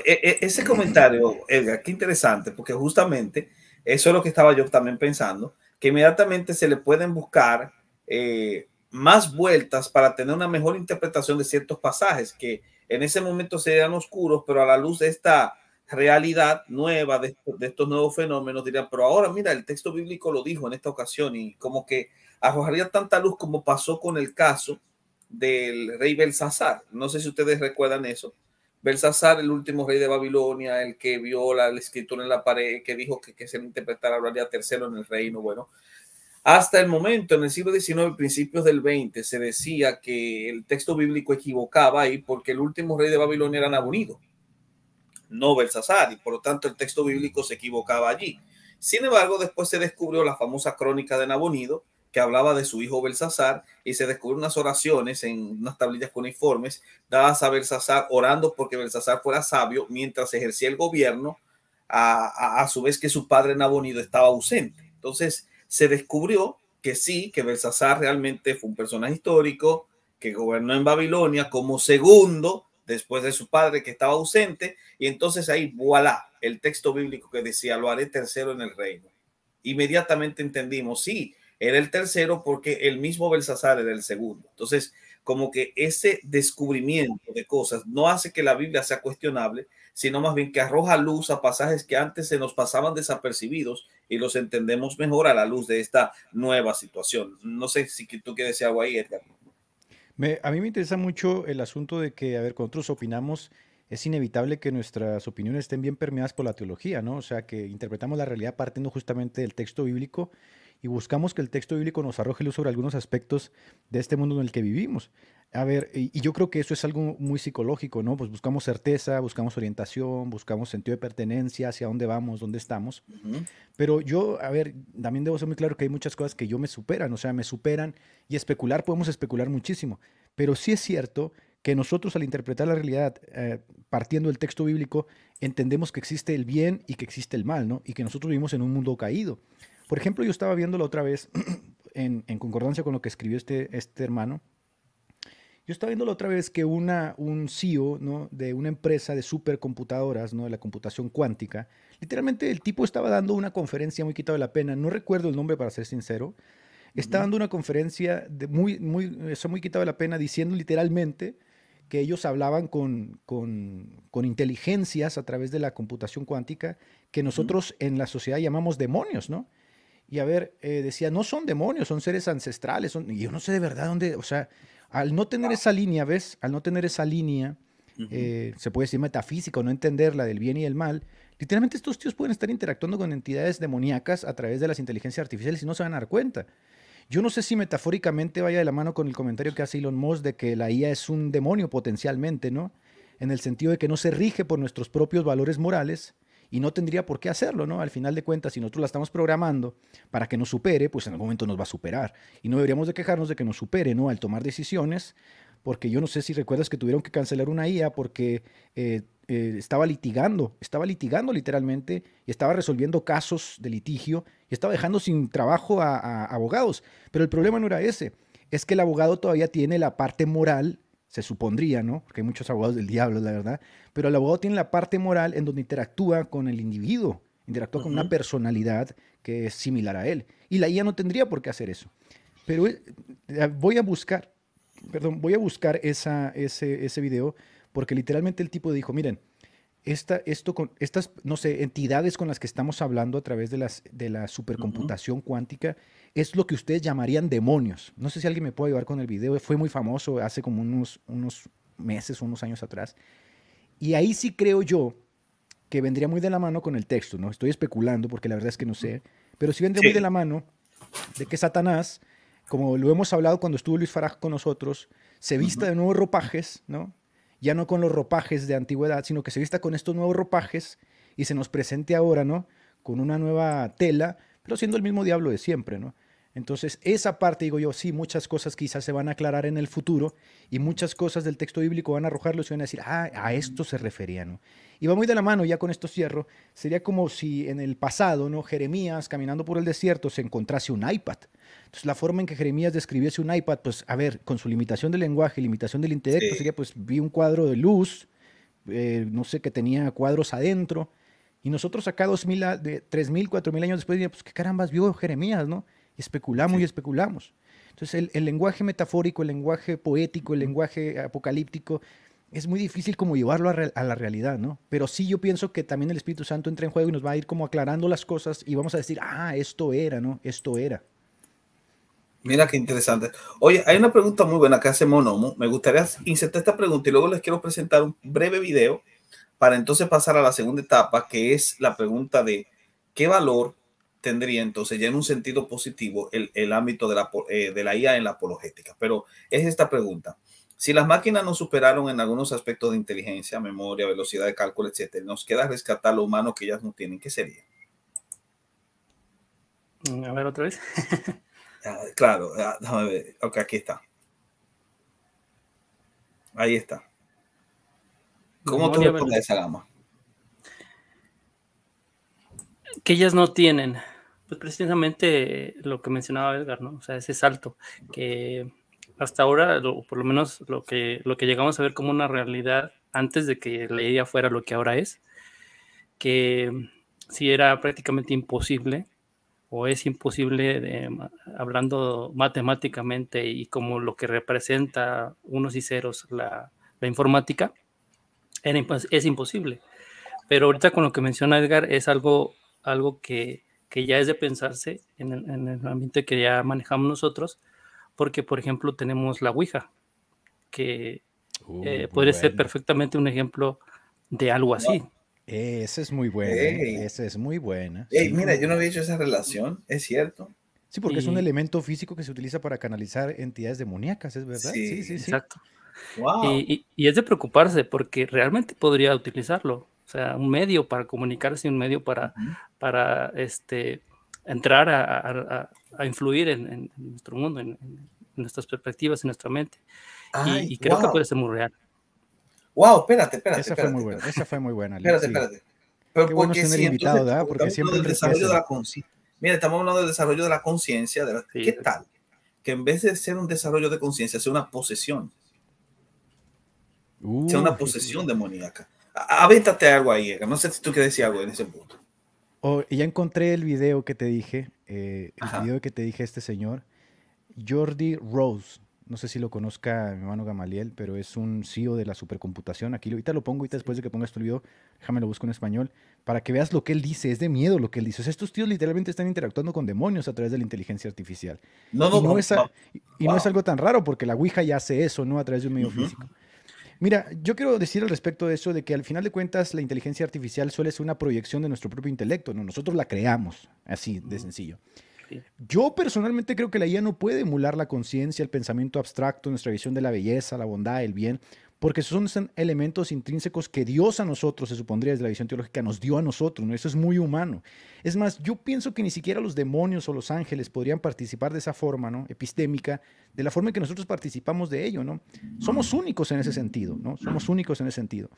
E, e, ese comentario, Edgar, qué interesante, porque justamente eso es lo que estaba yo también pensando, que inmediatamente se le pueden buscar eh, más vueltas para tener una mejor interpretación de ciertos pasajes que en ese momento serían oscuros, pero a la luz de esta realidad nueva, de, de estos nuevos fenómenos, dirían, pero ahora mira, el texto bíblico lo dijo en esta ocasión y como que arrojaría tanta luz como pasó con el caso del rey Belsasar. No sé si ustedes recuerdan eso Belsasar, el último rey de Babilonia, el que vio la, escritura en la pared, que dijo que, se le interpretara hablaría tercero en el reino, bueno. Hasta el momento, en el siglo XIX, principios del XX, se decía que el texto bíblico equivocaba ahí porque el último rey de Babilonia era Nabonido, no Belsasar, y por lo tanto el texto bíblico se equivocaba allí. Sin embargo, después se descubrió la famosa crónica de Nabonido, que hablaba de su hijo Belsasar y se descubrió unas oraciones en unas tablillas informes dadas a Belsasar orando porque Belsasar fuera sabio mientras ejercía el gobierno, a, a su vez que su padre Nabonido estaba ausente. Entonces se descubrió que sí, que Belsasar realmente fue un personaje histórico que gobernó en Babilonia como segundo después de su padre que estaba ausente y entonces ahí, voilà, el texto bíblico que decía, lo haré tercero en el reino. Inmediatamente entendimos, sí, era el tercero porque el mismo Belsasar era el segundo. Entonces, como que ese descubrimiento de cosas no hace que la Biblia sea cuestionable, sino más bien que arroja luz a pasajes que antes se nos pasaban desapercibidos y los entendemos mejor a la luz de esta nueva situación. No sé si tú quieres decir algo ahí, Edgar. a mí me interesa mucho el asunto de que, a ver, cuando nosotros opinamos, es inevitable que nuestras opiniones estén bien permeadas por la teología, ¿no? O sea, que interpretamos la realidad partiendo justamente del texto bíblico y buscamos que el texto bíblico nos arroje luz sobre algunos aspectos de este mundo en el que vivimos. A ver, y, yo creo que eso es algo muy psicológico, ¿no? Pues buscamos certeza, buscamos orientación, buscamos sentido de pertenencia, hacia dónde vamos, dónde estamos. Pero yo, a ver, también debo ser muy claro que hay muchas cosas que yo me superan, o sea, me superan y especular, podemos especular muchísimo. Pero sí es cierto que nosotros al interpretar la realidad eh, partiendo del texto bíblico entendemos que existe el bien y que existe el mal, ¿no? Y que nosotros vivimos en un mundo caído. Por ejemplo, yo estaba viéndolo otra vez, (clears throat) en, concordancia con lo que escribió este, este hermano, yo estaba viendo la otra vez que una, un CEO ¿no? de una empresa de supercomputadoras, ¿no? de la computación cuántica, literalmente el tipo estaba dando una conferencia muy quitado de la pena, no recuerdo el nombre para ser sincero, estaba dando una conferencia de muy, muy, eso muy quitado de la pena, diciendo literalmente que ellos hablaban con, con, con, inteligencias a través de la computación cuántica que nosotros en la sociedad llamamos demonios, ¿no? Y a ver, eh, decía, no son demonios, son seres ancestrales. Son... Y yo no sé de verdad dónde, o sea, al no tener esa línea, ¿ves? Al no tener esa línea, eh, se puede decir metafísico no entenderla del bien y el mal, literalmente estos tíos pueden estar interactuando con entidades demoníacas a través de las inteligencias artificiales y no se van a dar cuenta. Yo no sé si metafóricamente vaya de la mano con el comentario que hace Elon Musk de que la IA es un demonio potencialmente, ¿no? En el sentido de que no se rige por nuestros propios valores morales, y no tendría por qué hacerlo, ¿no? Al final de cuentas, si nosotros la estamos programando para que nos supere, pues en algún momento nos va a superar. Y no deberíamos de quejarnos de que nos supere, ¿no? Al tomar decisiones, porque yo no sé si recuerdas que tuvieron que cancelar una IA porque eh, eh, estaba litigando, estaba litigando literalmente y estaba resolviendo casos de litigio y estaba dejando sin trabajo a abogados. Pero el problema no era ese, es que el abogado todavía tiene la parte moral se supondría, ¿no? Porque hay muchos abogados del diablo, la verdad, pero el abogado tiene la parte moral en donde interactúa con el individuo, interactúa con una personalidad que es similar a él. Y la IA no tendría por qué hacer eso. Pero eh, eh, voy a buscar, perdón, voy a buscar esa, ese, ese video porque literalmente el tipo dijo, miren, esto con, estas, no sé, entidades con las que estamos hablando a través de, las, de la supercomputación cuántica, es lo que ustedes llamarían demonios. No sé si alguien me puede ayudar con el video, fue muy famoso hace como unos, unos meses, unos años atrás. Y ahí sí creo yo que vendría muy de la mano con el texto, ¿no? Estoy especulando porque la verdad es que no sé, pero sí vendría muy de la mano de que Satanás, como lo hemos hablado cuando estuvo Luis Faraj con nosotros, se vista de nuevos ropajes, ¿no? ya no con los ropajes de antigüedad, sino que se vista con estos nuevos ropajes y se nos presente ahora, ¿no? Con una nueva tela, pero siendo el mismo diablo de siempre, ¿no? Entonces, esa parte digo yo, sí, muchas cosas quizás se van a aclarar en el futuro y muchas cosas del texto bíblico van a arrojarlos y van a decir, ah, a esto se refería, ¿no? Y va muy de la mano, ya con esto cierro, sería como si en el pasado, ¿no? Jeremías caminando por el desierto se encontrase un iPad. Entonces, la forma en que Jeremías describiese un iPad, pues, a ver, con su limitación del lenguaje, limitación del intelecto, sería, pues, vi un cuadro de luz, eh, no sé, que tenía cuadros adentro. Y nosotros acá 2000, cuatro mil años después, pues, ¿qué carambas vio Jeremías, no? especulamos y especulamos. Entonces el, lenguaje metafórico, el lenguaje poético, el lenguaje apocalíptico, es muy difícil como llevarlo a, a, la realidad, ¿no? Pero sí yo pienso que también el Espíritu Santo entra en juego y nos va a ir como aclarando las cosas y vamos a decir, ah, esto era, ¿no? Esto era. Mira qué interesante. Oye, hay una pregunta muy buena que hace Monomo. Me gustaría insertar esta pregunta y luego les quiero presentar un breve video para entonces pasar a la segunda etapa, que es la pregunta de qué valor tendría entonces ya en un sentido positivo el, ámbito de la, eh, de la IA en la apologética. Pero es esta pregunta. Si las máquinas nos superaron en algunos aspectos de inteligencia, memoria, velocidad de cálculo, etcétera, nos queda rescatar lo humano que ellas no tienen, ¿qué sería? Mm, a ver, otra vez. Ah, claro, ah, déjame ver. Ok, aquí está. Ahí está. ¿Cómo tú esa gama? Que ellas no tienen. Pues precisamente eh, lo que mencionaba Edgar, ¿no? O sea, ese salto que hasta ahora, por lo menos lo que, lo que llegamos a ver como una realidad antes de que la idea fuera lo que ahora es, que si era prácticamente imposible o es imposible hablando matemáticamente y como lo que representa unos y ceros la, informática, es imposible. Pero ahorita con lo que menciona Edgar es algo, algo que que ya es de pensarse en el, ambiente que ya manejamos nosotros, porque por ejemplo tenemos la Ouija, que eh, puede ser perfectamente un ejemplo de algo así. Ese es muy bueno, ese es muy buena. Eh, mira, yo no había hecho esa relación, es cierto. Sí, porque es un elemento físico que se utiliza para canalizar entidades demoníacas, ¿es verdad? Sí, sí, sí. Exacto. y, es de preocuparse porque realmente podría utilizarlo un medio para comunicarse, un medio para, para este, entrar a, influir en, nuestro mundo, en, nuestras perspectivas, en nuestra mente. y, creo que puede ser muy real. Wow, espérate, espérate. Esa fue muy buena, fue muy buena. Espérate, espérate. Qué porque bueno invitado, Mira, estamos hablando del desarrollo de la conciencia. ¿Qué tal? Que en vez de ser un desarrollo de conciencia, sea una posesión. sea una uh, posesión demoníaca avéntate algo ahí, No sé si tú quieres decir algo en ese punto. Oh, ya encontré el video que te dije, eh, el video que te dije este señor, Jordi Rose. No sé si lo conozca mi hermano Gamaliel, pero es un CEO de la supercomputación. Aquí ahorita lo pongo, ahorita después de que pongas tu video, déjame lo busco en español, para que veas lo que él dice. Es de miedo lo que él dice. estos tíos literalmente están interactuando con demonios a través de la inteligencia artificial. No, no, y no, es, y no es algo tan raro, porque la Ouija ya hace eso, ¿no? A través de un medio físico. Mira, yo quiero decir al respecto de eso, de que al final de cuentas la inteligencia artificial suele ser una proyección de nuestro propio intelecto, ¿no? Nosotros la creamos, así de sencillo. Yo personalmente creo que la IA no puede emular la conciencia, el pensamiento abstracto, nuestra visión de la belleza, la bondad, el bien porque son elementos intrínsecos que Dios a nosotros, se supondría desde la visión teológica, nos dio a nosotros, ¿no? Eso es muy humano. Es más, yo pienso que ni siquiera los demonios o los ángeles podrían participar de esa forma, ¿no? Epistémica, de la forma en que nosotros participamos de ello, ¿no? Somos únicos en ese sentido, ¿no? Somos únicos en ese sentido.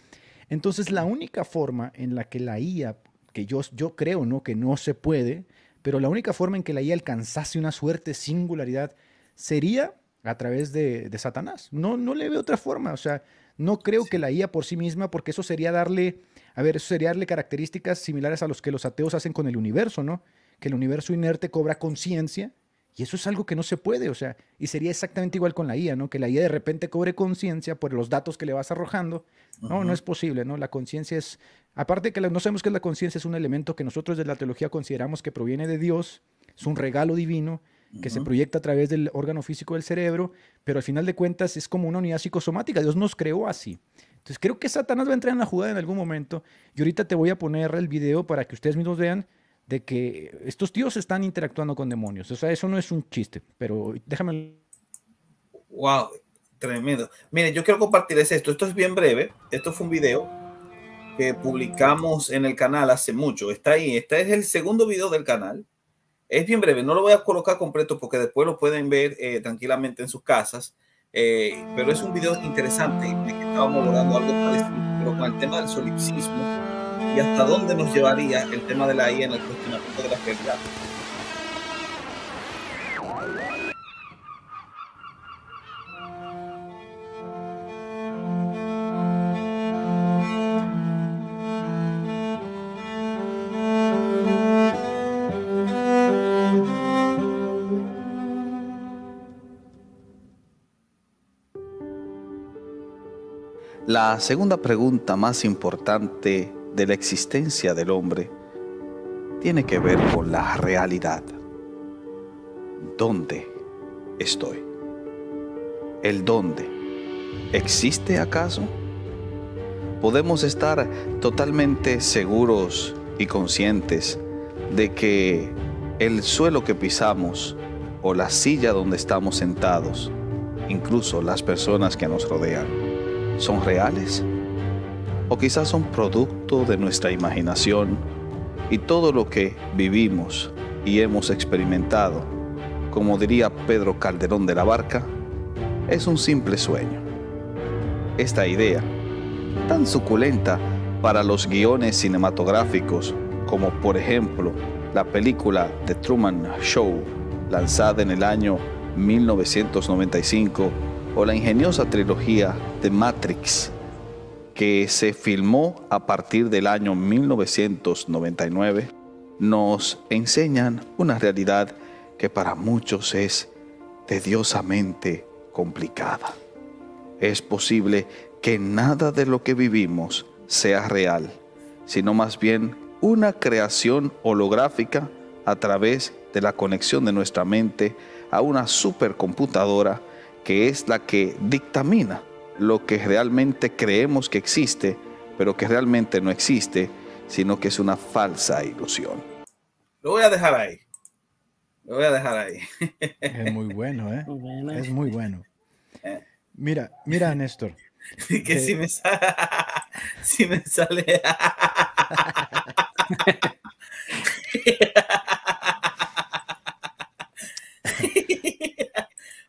Entonces, la única forma en la que la IA, que yo, yo creo, ¿no? Que no se puede, pero la única forma en que la IA alcanzase una suerte singularidad sería a través de, Satanás. No, no le veo otra forma. O sea, no creo que la IA por sí misma, porque eso sería darle, a ver, eso sería darle características similares a los que los ateos hacen con el universo, ¿no? Que el universo inerte cobra conciencia y eso es algo que no se puede, o sea, y sería exactamente igual con la IA, ¿no? Que la IA de repente cobre conciencia por los datos que le vas arrojando. No, no es posible, ¿no? La conciencia es, aparte que no sabemos que la conciencia es un elemento que nosotros de la teología consideramos que proviene de Dios, es un regalo divino, que se proyecta a través del órgano físico del cerebro, pero al final de cuentas es como una unidad psicosomática. Dios nos creó así. Entonces creo que Satanás va a entrar en la jugada en algún momento. Y ahorita te voy a poner el video para que ustedes mismos vean de que estos tíos están interactuando con demonios. O sea, eso no es un chiste, pero déjame. Wow, tremendo. Miren, yo quiero compartirles esto. Esto es bien breve. Esto fue un video que publicamos en el canal hace mucho. Está ahí. Este es el segundo video del canal. Es bien breve, no lo voy a colocar completo porque después lo pueden ver eh, tranquilamente en sus casas, eh, pero es un video interesante en el que estábamos logrando algo parecido, con el tema del solipsismo y hasta dónde nos llevaría el tema de la IA en el cuestionamiento de la realidad. La segunda pregunta más importante de la existencia del hombre tiene que ver con la realidad. ¿Dónde estoy? ¿El dónde? ¿Existe acaso? Podemos estar totalmente seguros y conscientes de que el suelo que pisamos o la silla donde estamos sentados, incluso las personas que nos rodean, son reales o quizás son producto de nuestra imaginación y todo lo que vivimos y hemos experimentado, como diría Pedro Calderón de la Barca, es un simple sueño. Esta idea, tan suculenta para los guiones cinematográficos, como por ejemplo la película The Truman Show, lanzada en el año 1995, o la ingeniosa trilogía de Matrix, que se filmó a partir del año 1999, nos enseñan una realidad que para muchos es tediosamente complicada. Es posible que nada de lo que vivimos sea real, sino más bien una creación holográfica a través de la conexión de nuestra mente a una supercomputadora que es la que dictamina lo que realmente creemos que existe, pero que realmente no existe, sino que es una falsa ilusión. Lo voy a dejar ahí. Lo voy a dejar ahí. Es muy bueno, ¿eh? Es muy bueno. ¿Eh? Mira, mira, Néstor. (laughs) que eh, (laughs) si, me sale, si me sale.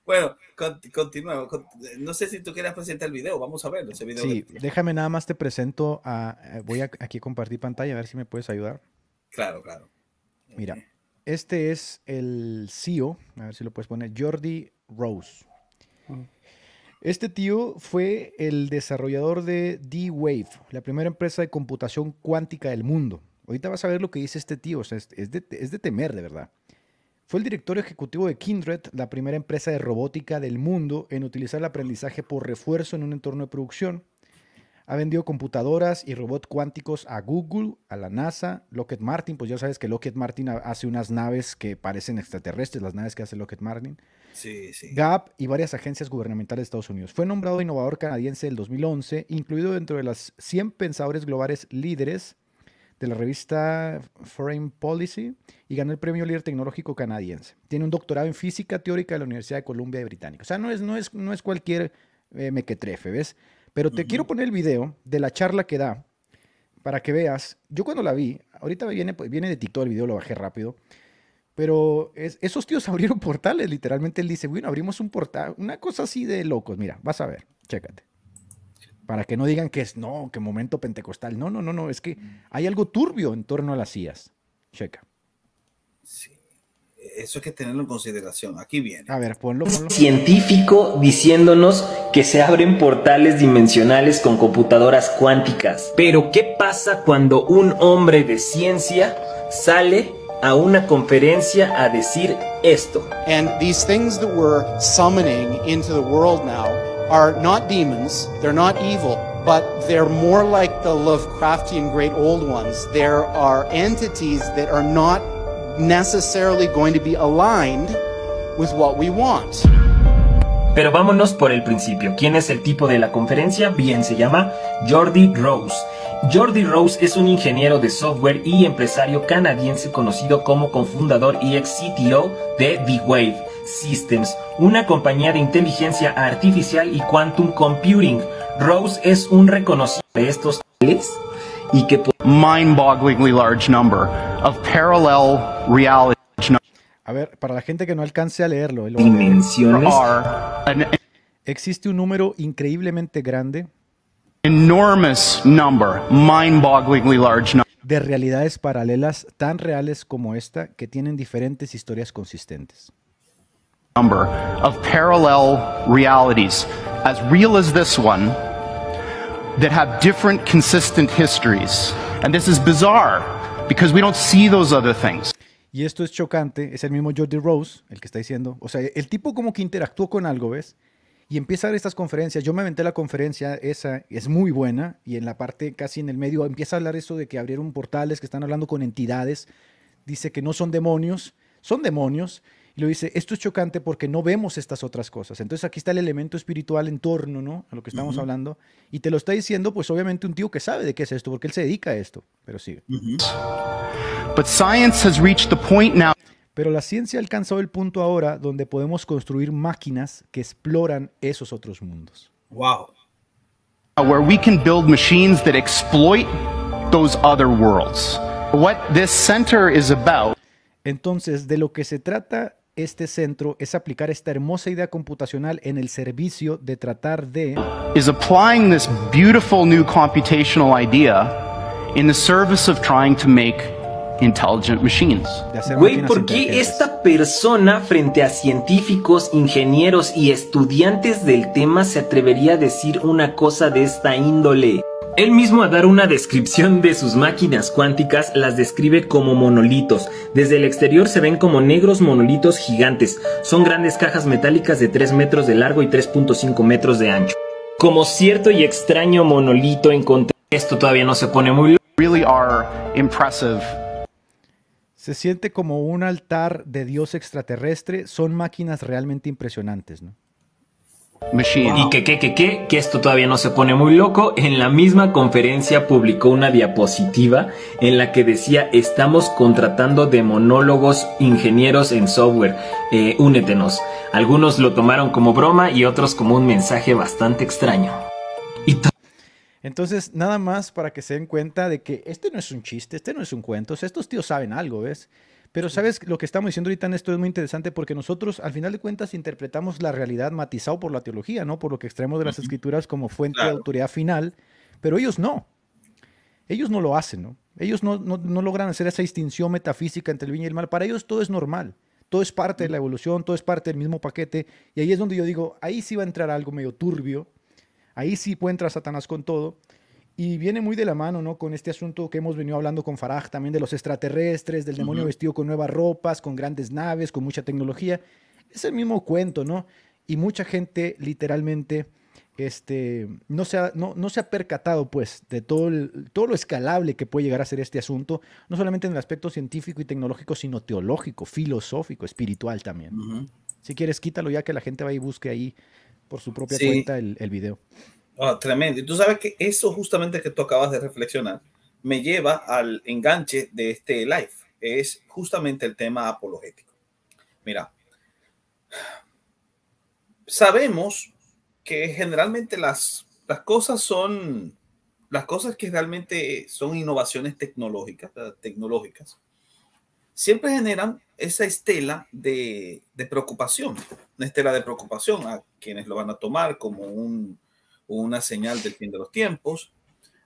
bueno, Continúa, No sé si tú quieras presentar el video, vamos a verlo. sí, déjame nada más te presento eh, Voy a, aquí a compartir pantalla, a ver si me puedes ayudar. Claro, claro. Mira, eh. este es el CEO, a ver si lo puedes poner, Jordi Rose. Mm. Este tío fue el desarrollador de D-Wave, la primera empresa de computación cuántica del mundo. Ahorita vas a ver lo que dice este tío, o sea, es de temer, de verdad. Fue el director ejecutivo de Kindred, la primera empresa de robótica del mundo en utilizar el aprendizaje por refuerzo en un entorno de producción. Ha vendido computadoras y robots cuánticos a Google, a la NASA, Lockheed Martin. Pues ya sabes que Lockheed Martin hace unas naves que parecen extraterrestres, las naves que hace Lockheed Martin. Sí, sí. Gap y varias agencias gubernamentales de Estados Unidos. Fue nombrado innovador canadiense del 2011, incluido dentro de las 100 pensadores globales líderes de la revista Foreign Policy y ganó el premio líder tecnológico canadiense. Tiene un doctorado en física teórica de la Universidad de Columbia Británica. O sea, no es, no es, no es cualquier eh, mequetrefe, ¿ves? Pero te quiero poner el video de la charla que da para que veas. Yo cuando la vi, ahorita viene, pues, viene de TikTok el video, lo bajé rápido. Pero esos tíos (laughs) abrieron portales, literalmente él dice, bueno, abrimos un portal, una cosa así de locos, mira, vas a ver, chécate para que no digan que es, no, que momento pentecostal. No, no, no, no, es que mm. hay algo turbio en torno a las sillas. Checa. Sí. Eso hay que tenerlo en consideración. Aquí viene. A ver, ponlo, ponlo. Científico diciéndonos que se abren portales dimensionales con computadoras cuánticas. Pero, ¿qué pasa cuando un hombre de ciencia sale a una conferencia a decir esto? And these things that we're summoning into the world now are not demons, they're not evil, but they're more like the Lovecraftian great old ones. There are entities that are not necessarily going to be aligned with what we want. Pero vámonos por el principio. ¿Quién es el tipo de la conferencia? Bien, se llama Jordi Rose. Jordi Rose es un ingeniero de software y empresario canadiense conocido como cofundador y ex CTO de The Wave Systems, una compañía de inteligencia artificial y quantum computing. Rose es un reconocido de estos y que mind-bogglingly large number of parallel A ver, para la gente que no alcance a leerlo, el dimensiones. Existe un número increíblemente grande. Enormous number, mind-bogglingly large number de realidades paralelas tan reales como esta que tienen diferentes historias consistentes of parallel realities, as real as this one, that have different consistent histories. And this bizarre because we don't see those things. Y esto es chocante, es el mismo Jordi Rose, el que está diciendo, o sea, el tipo como que interactuó con algo, ¿ves? Y empieza a dar estas conferencias, yo me aventé la conferencia esa, es muy buena, y en la parte casi en el medio empieza a hablar eso de que abrieron portales, que están hablando con entidades, dice que no son demonios, son demonios, y lo dice, esto es chocante porque no vemos estas otras cosas. Entonces aquí está el elemento espiritual en torno, ¿no? A lo que estamos hablando. Y te lo está diciendo, pues obviamente un tío que sabe de qué es esto, porque él se dedica a esto. Pero sigue. Pero la ciencia ha alcanzado el punto ahora donde podemos construir máquinas que exploran esos otros mundos. Wow. Where we can build machines that exploit those other worlds. Entonces, de lo que se trata este centro es aplicar esta hermosa idea computacional en el servicio de tratar de is applying this beautiful new computational idea in the service of trying to make intelligent machines. Güey, ¿por qué esta persona frente a científicos, ingenieros y estudiantes del tema se atrevería a decir una cosa de esta índole? Él mismo a dar una descripción de sus máquinas cuánticas las describe como monolitos. Desde el exterior se ven como negros monolitos gigantes. Son grandes cajas metálicas de 3 metros de largo y 3.5 metros de ancho. Como cierto y extraño monolito encontré... Esto todavía no se pone muy... Really are impressive. Se siente como un altar de dios extraterrestre. Son máquinas realmente impresionantes, ¿no? Y que, que, que, que, que esto todavía no se pone muy loco, en la misma conferencia publicó una diapositiva en la que decía, estamos contratando demonólogos ingenieros en software, eh, únetenos. Algunos lo tomaron como broma y otros como un mensaje bastante extraño. Entonces, nada más para que se den cuenta de que este no es un chiste, este no es un cuento, estos tíos saben algo, ¿ves? Pero sabes, lo que estamos diciendo ahorita en esto es muy interesante porque nosotros, al final de cuentas, interpretamos la realidad matizado por la teología, ¿no? Por lo que extraemos de las escrituras como fuente de autoridad final, pero ellos no. Ellos no lo hacen, ¿no? Ellos no, logran hacer esa distinción metafísica entre el bien y el mal. Para ellos todo es normal, todo es parte de la evolución, todo es parte del mismo paquete. Y ahí es donde yo digo, ahí sí va a entrar algo medio turbio, ahí sí puede Satanás con todo, y viene muy de la mano, ¿no? Con este asunto que hemos venido hablando con Faraj, también de los extraterrestres, del demonio vestido con nuevas ropas, con grandes naves, con mucha tecnología. Es el mismo cuento, ¿no? Y mucha gente literalmente este, no, se ha, no, se ha percatado, pues, de todo, todo lo escalable que puede llegar a ser este asunto, no solamente en el aspecto científico y tecnológico, sino teológico, filosófico, espiritual también. Si quieres, quítalo ya que la gente va y busque ahí por su propia cuenta el video. Ah, tremendo. Y tú sabes que eso justamente que tú acabas de reflexionar me lleva al enganche de este live. Es justamente el tema apologético. Mira, sabemos que generalmente las, cosas son las cosas que realmente son innovaciones tecnológicas, eh, tecnológicas siempre generan esa estela de, de preocupación, una estela de preocupación a quienes lo van a tomar como un una señal del fin de los tiempos.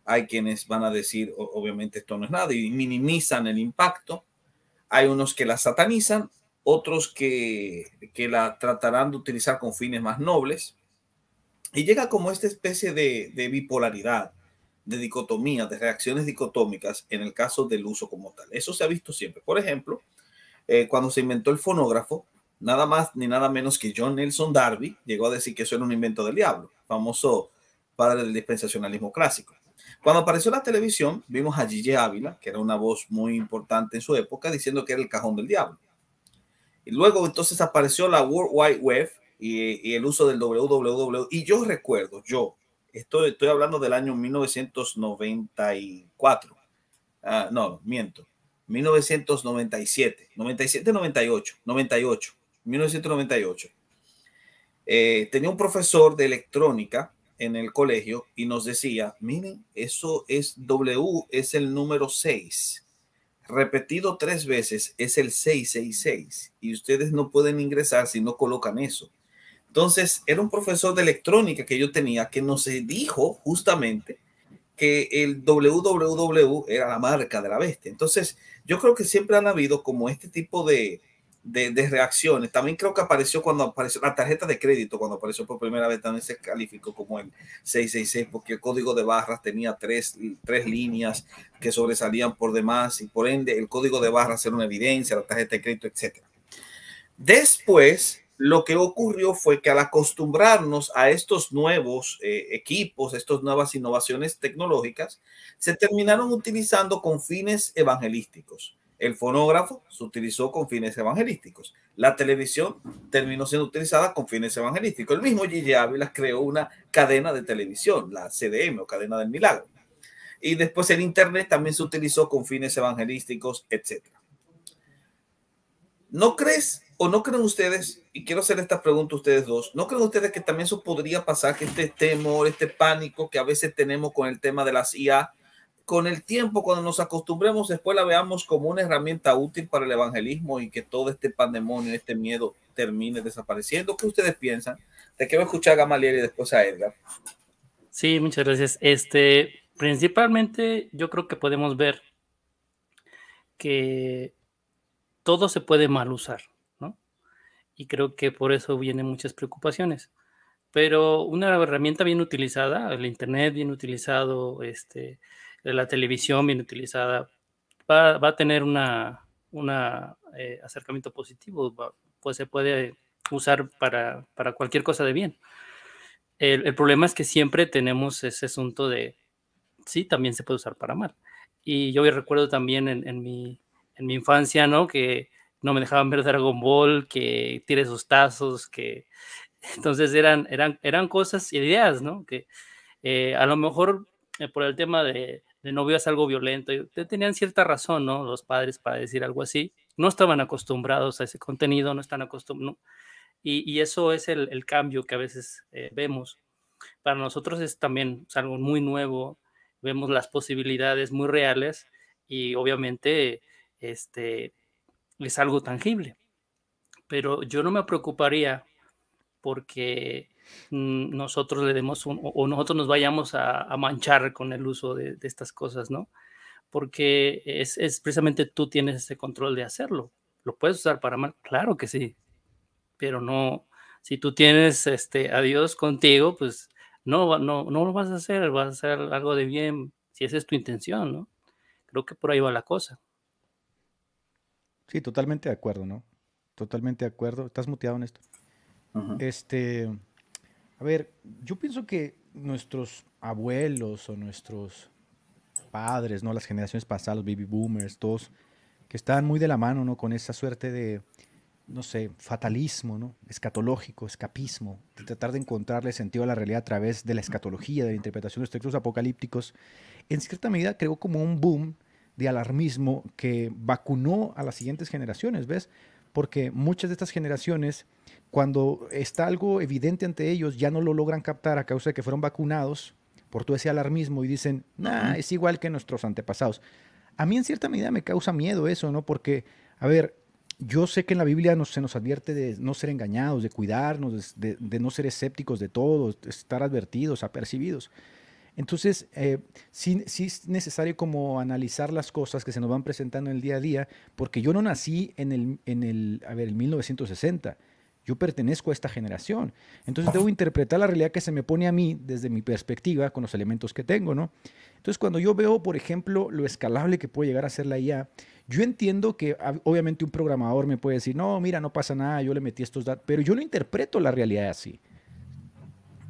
Hay quienes van a decir, obviamente esto no es nada, y minimizan el impacto. Hay unos que la satanizan, otros que, la tratarán de utilizar con fines más nobles. Y llega como esta especie de, bipolaridad, de dicotomía, de reacciones dicotómicas en el caso del uso como tal. Eso se ha visto siempre. Por ejemplo, eh, cuando se inventó el fonógrafo, nada más ni nada menos que John Nelson Darby llegó a decir que eso era un invento del diablo, famoso del dispensacionalismo clásico. Cuando apareció la televisión, vimos a Gigi Ávila, que era una voz muy importante en su época, diciendo que era el cajón del diablo. Y luego entonces apareció la World Wide Web y, el uso del www. Y yo recuerdo, yo, estoy, estoy hablando del año 1994. Ah, no, miento. 1997, 97, 98, 98, 1998. tenía un profesor de electrónica en el colegio y nos decía, miren, eso es W, es el número 6. Repetido tres veces es el 666 y ustedes no pueden ingresar si no colocan eso. Entonces, era un profesor de electrónica que yo tenía que nos dijo justamente que el WWW era la marca de la bestia. Entonces, yo creo que siempre han habido como este tipo de, de, reacciones. También creo que apareció cuando apareció la tarjeta de crédito, cuando apareció por primera vez, también se calificó como el 666, porque el código de barras tenía tres, líneas que sobresalían por demás, y por ende el código de barras era una evidencia, la tarjeta de crédito, etc. Después, lo que ocurrió fue que al acostumbrarnos a estos nuevos eh, equipos, estas nuevas innovaciones tecnológicas, se terminaron utilizando con fines evangelísticos. El fonógrafo se utilizó con fines evangelísticos. La televisión terminó siendo utilizada con fines evangelísticos. El mismo Gigi Ávila creó una cadena de televisión, la CDM o Cadena del Milagro. Y después el Internet también se utilizó con fines evangelísticos, etc. ¿No crees o no creen ustedes, y quiero hacer esta pregunta a ustedes dos, ¿no creen ustedes que también eso podría pasar, que este temor, este pánico que a veces tenemos con el tema de las IA, con el tiempo, cuando nos acostumbremos, después la veamos como una herramienta útil para el evangelismo y que todo este pandemonio, este miedo termine desapareciendo. ¿Qué ustedes piensan? De quiero escuchar a Gamaliel y después a Edgar. Sí, muchas gracias. Este, principalmente yo creo que podemos ver que todo se puede mal usar, ¿no? Y creo que por eso vienen muchas preocupaciones. Pero una herramienta bien utilizada, el Internet bien utilizado, este, la televisión bien utilizada va, va a tener un una, eh, acercamiento positivo, pues se puede usar para, para cualquier cosa de bien. El, el, problema es que siempre tenemos ese asunto de, sí, también se puede usar para mal. Y yo recuerdo también en, en, mi, en mi infancia, ¿no? Que no me dejaban ver Dragon Ball, que tire esos tazos, que... (laughs) Entonces eran, eran, eran cosas, ideas, ¿no? Que eh, a lo mejor eh, por el tema de, de no veas algo violento. Tenían cierta razón, ¿no? Los padres para decir algo así. No estaban acostumbrados a ese contenido, no están acostumbrados. Y, eso es el, cambio que a veces eh, vemos. Para nosotros es también algo muy nuevo, vemos las posibilidades muy reales y obviamente este, es algo tangible. Pero yo no me preocuparía porque Mm, nosotros le demos un, o nosotros nos vayamos a, manchar con el uso de, de estas cosas, ¿no? Porque es, precisamente tú tienes ese control de hacerlo. ¿Lo puedes usar para mal? Claro que sí, pero no, si tú tienes este, a Dios contigo, pues no, no, no lo vas a hacer, vas a hacer algo de bien si esa es tu intención, ¿no? Creo que por ahí va la cosa. Sí, totalmente de acuerdo, ¿no? Totalmente de acuerdo. Estás muteado en esto. Este. A ver, yo pienso que nuestros abuelos o nuestros padres, ¿no? Las generaciones pasadas, los baby boomers, todos que estaban muy de la mano, ¿no? Con esa suerte de, no sé, fatalismo, ¿no? Escatológico, escapismo, de tratar de encontrarle sentido a la realidad a través de la escatología, de la interpretación de los textos apocalípticos, en cierta medida creó como un boom de alarmismo que vacunó a las siguientes generaciones, ¿ves? Porque muchas de estas generaciones cuando está algo evidente ante ellos, ya no lo logran captar a causa de que fueron vacunados por todo ese alarmismo y dicen, nah, es igual que nuestros antepasados. A mí en cierta medida me causa miedo eso, ¿no? Porque, a ver, yo sé que en la Biblia nos, se nos advierte de no ser engañados, de cuidarnos, de, no ser escépticos de todo, de estar advertidos, apercibidos. Entonces, eh, sí, es necesario como analizar las cosas que se nos van presentando en el día a día, porque yo no nací en el, en el a ver, el 1960 yo pertenezco a esta generación. Entonces debo interpretar la realidad que se me pone a mí desde mi perspectiva con los elementos que tengo, ¿no? Entonces cuando yo veo, por ejemplo, lo escalable que puede llegar a ser la IA, yo entiendo que obviamente un programador me puede decir, no, mira, no pasa nada, yo le metí estos datos, pero yo no interpreto la realidad así.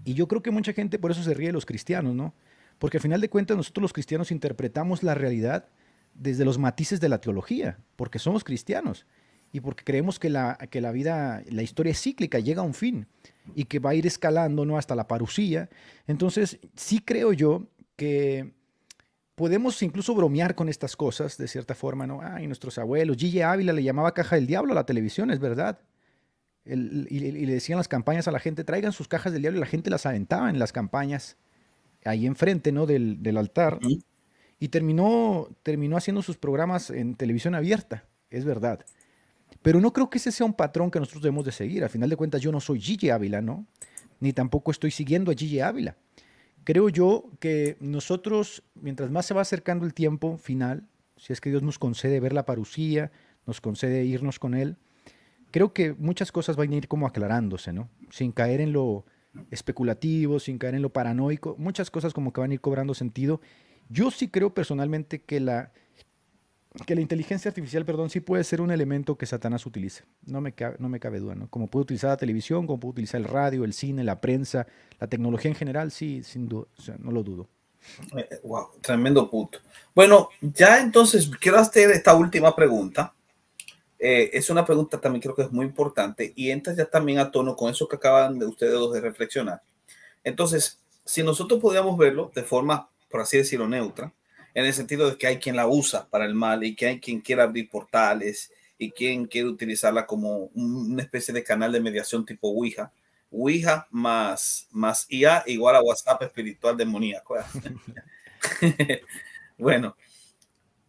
Y yo creo que mucha gente por eso se ríe de los cristianos, ¿no? Porque al final de cuentas nosotros los cristianos interpretamos la realidad desde los matices de la teología, porque somos cristianos y porque creemos que la, que la vida, la historia es cíclica, llega a un fin y que va a ir escalando ¿no? hasta la parucía. Entonces, sí creo yo que podemos incluso bromear con estas cosas de cierta forma, ¿no? Ay, nuestros abuelos, Gigi Ávila le llamaba caja del diablo a la televisión, es verdad. y, le decían las campañas a la gente, traigan sus cajas del diablo y la gente las aventaba en las campañas ahí enfrente, ¿no? Del, altar. Y terminó, terminó haciendo sus programas en televisión abierta, es verdad. Pero no creo que ese sea un patrón que nosotros debemos de seguir. Al final de cuentas, yo no soy Gigi Ávila, ¿no? Ni tampoco estoy siguiendo a Gigi Ávila. Creo yo que nosotros, mientras más se va acercando el tiempo final, si es que Dios nos concede ver la parucía, nos concede irnos con Él, creo que muchas cosas van a ir como aclarándose, ¿no? Sin caer en lo especulativo, sin caer en lo paranoico, muchas cosas como que van a ir cobrando sentido. Yo sí creo personalmente que la que la inteligencia artificial, perdón, sí puede ser un elemento que Satanás utilice. No me cabe, no me cabe duda, ¿no? Como puede utilizar la televisión, como puede utilizar el radio, el cine, la prensa, la tecnología en general, sí, sin duda, o sea, no lo dudo. Wow, eh, eh, tremendo punto. Bueno, ya entonces quiero esta última pregunta. Eh, es una pregunta también creo que es muy importante y entra ya también a tono con eso que acaban de ustedes dos de reflexionar. Entonces, si nosotros podíamos verlo de forma, por así decirlo, neutra, en el sentido de que hay quien la usa para el mal y que hay quien quiera abrir portales y quien quiere utilizarla como una especie de canal de mediación tipo Ouija. Ouija más, más IA igual a WhatsApp espiritual demoníaco. ¿eh? (laughs) bueno,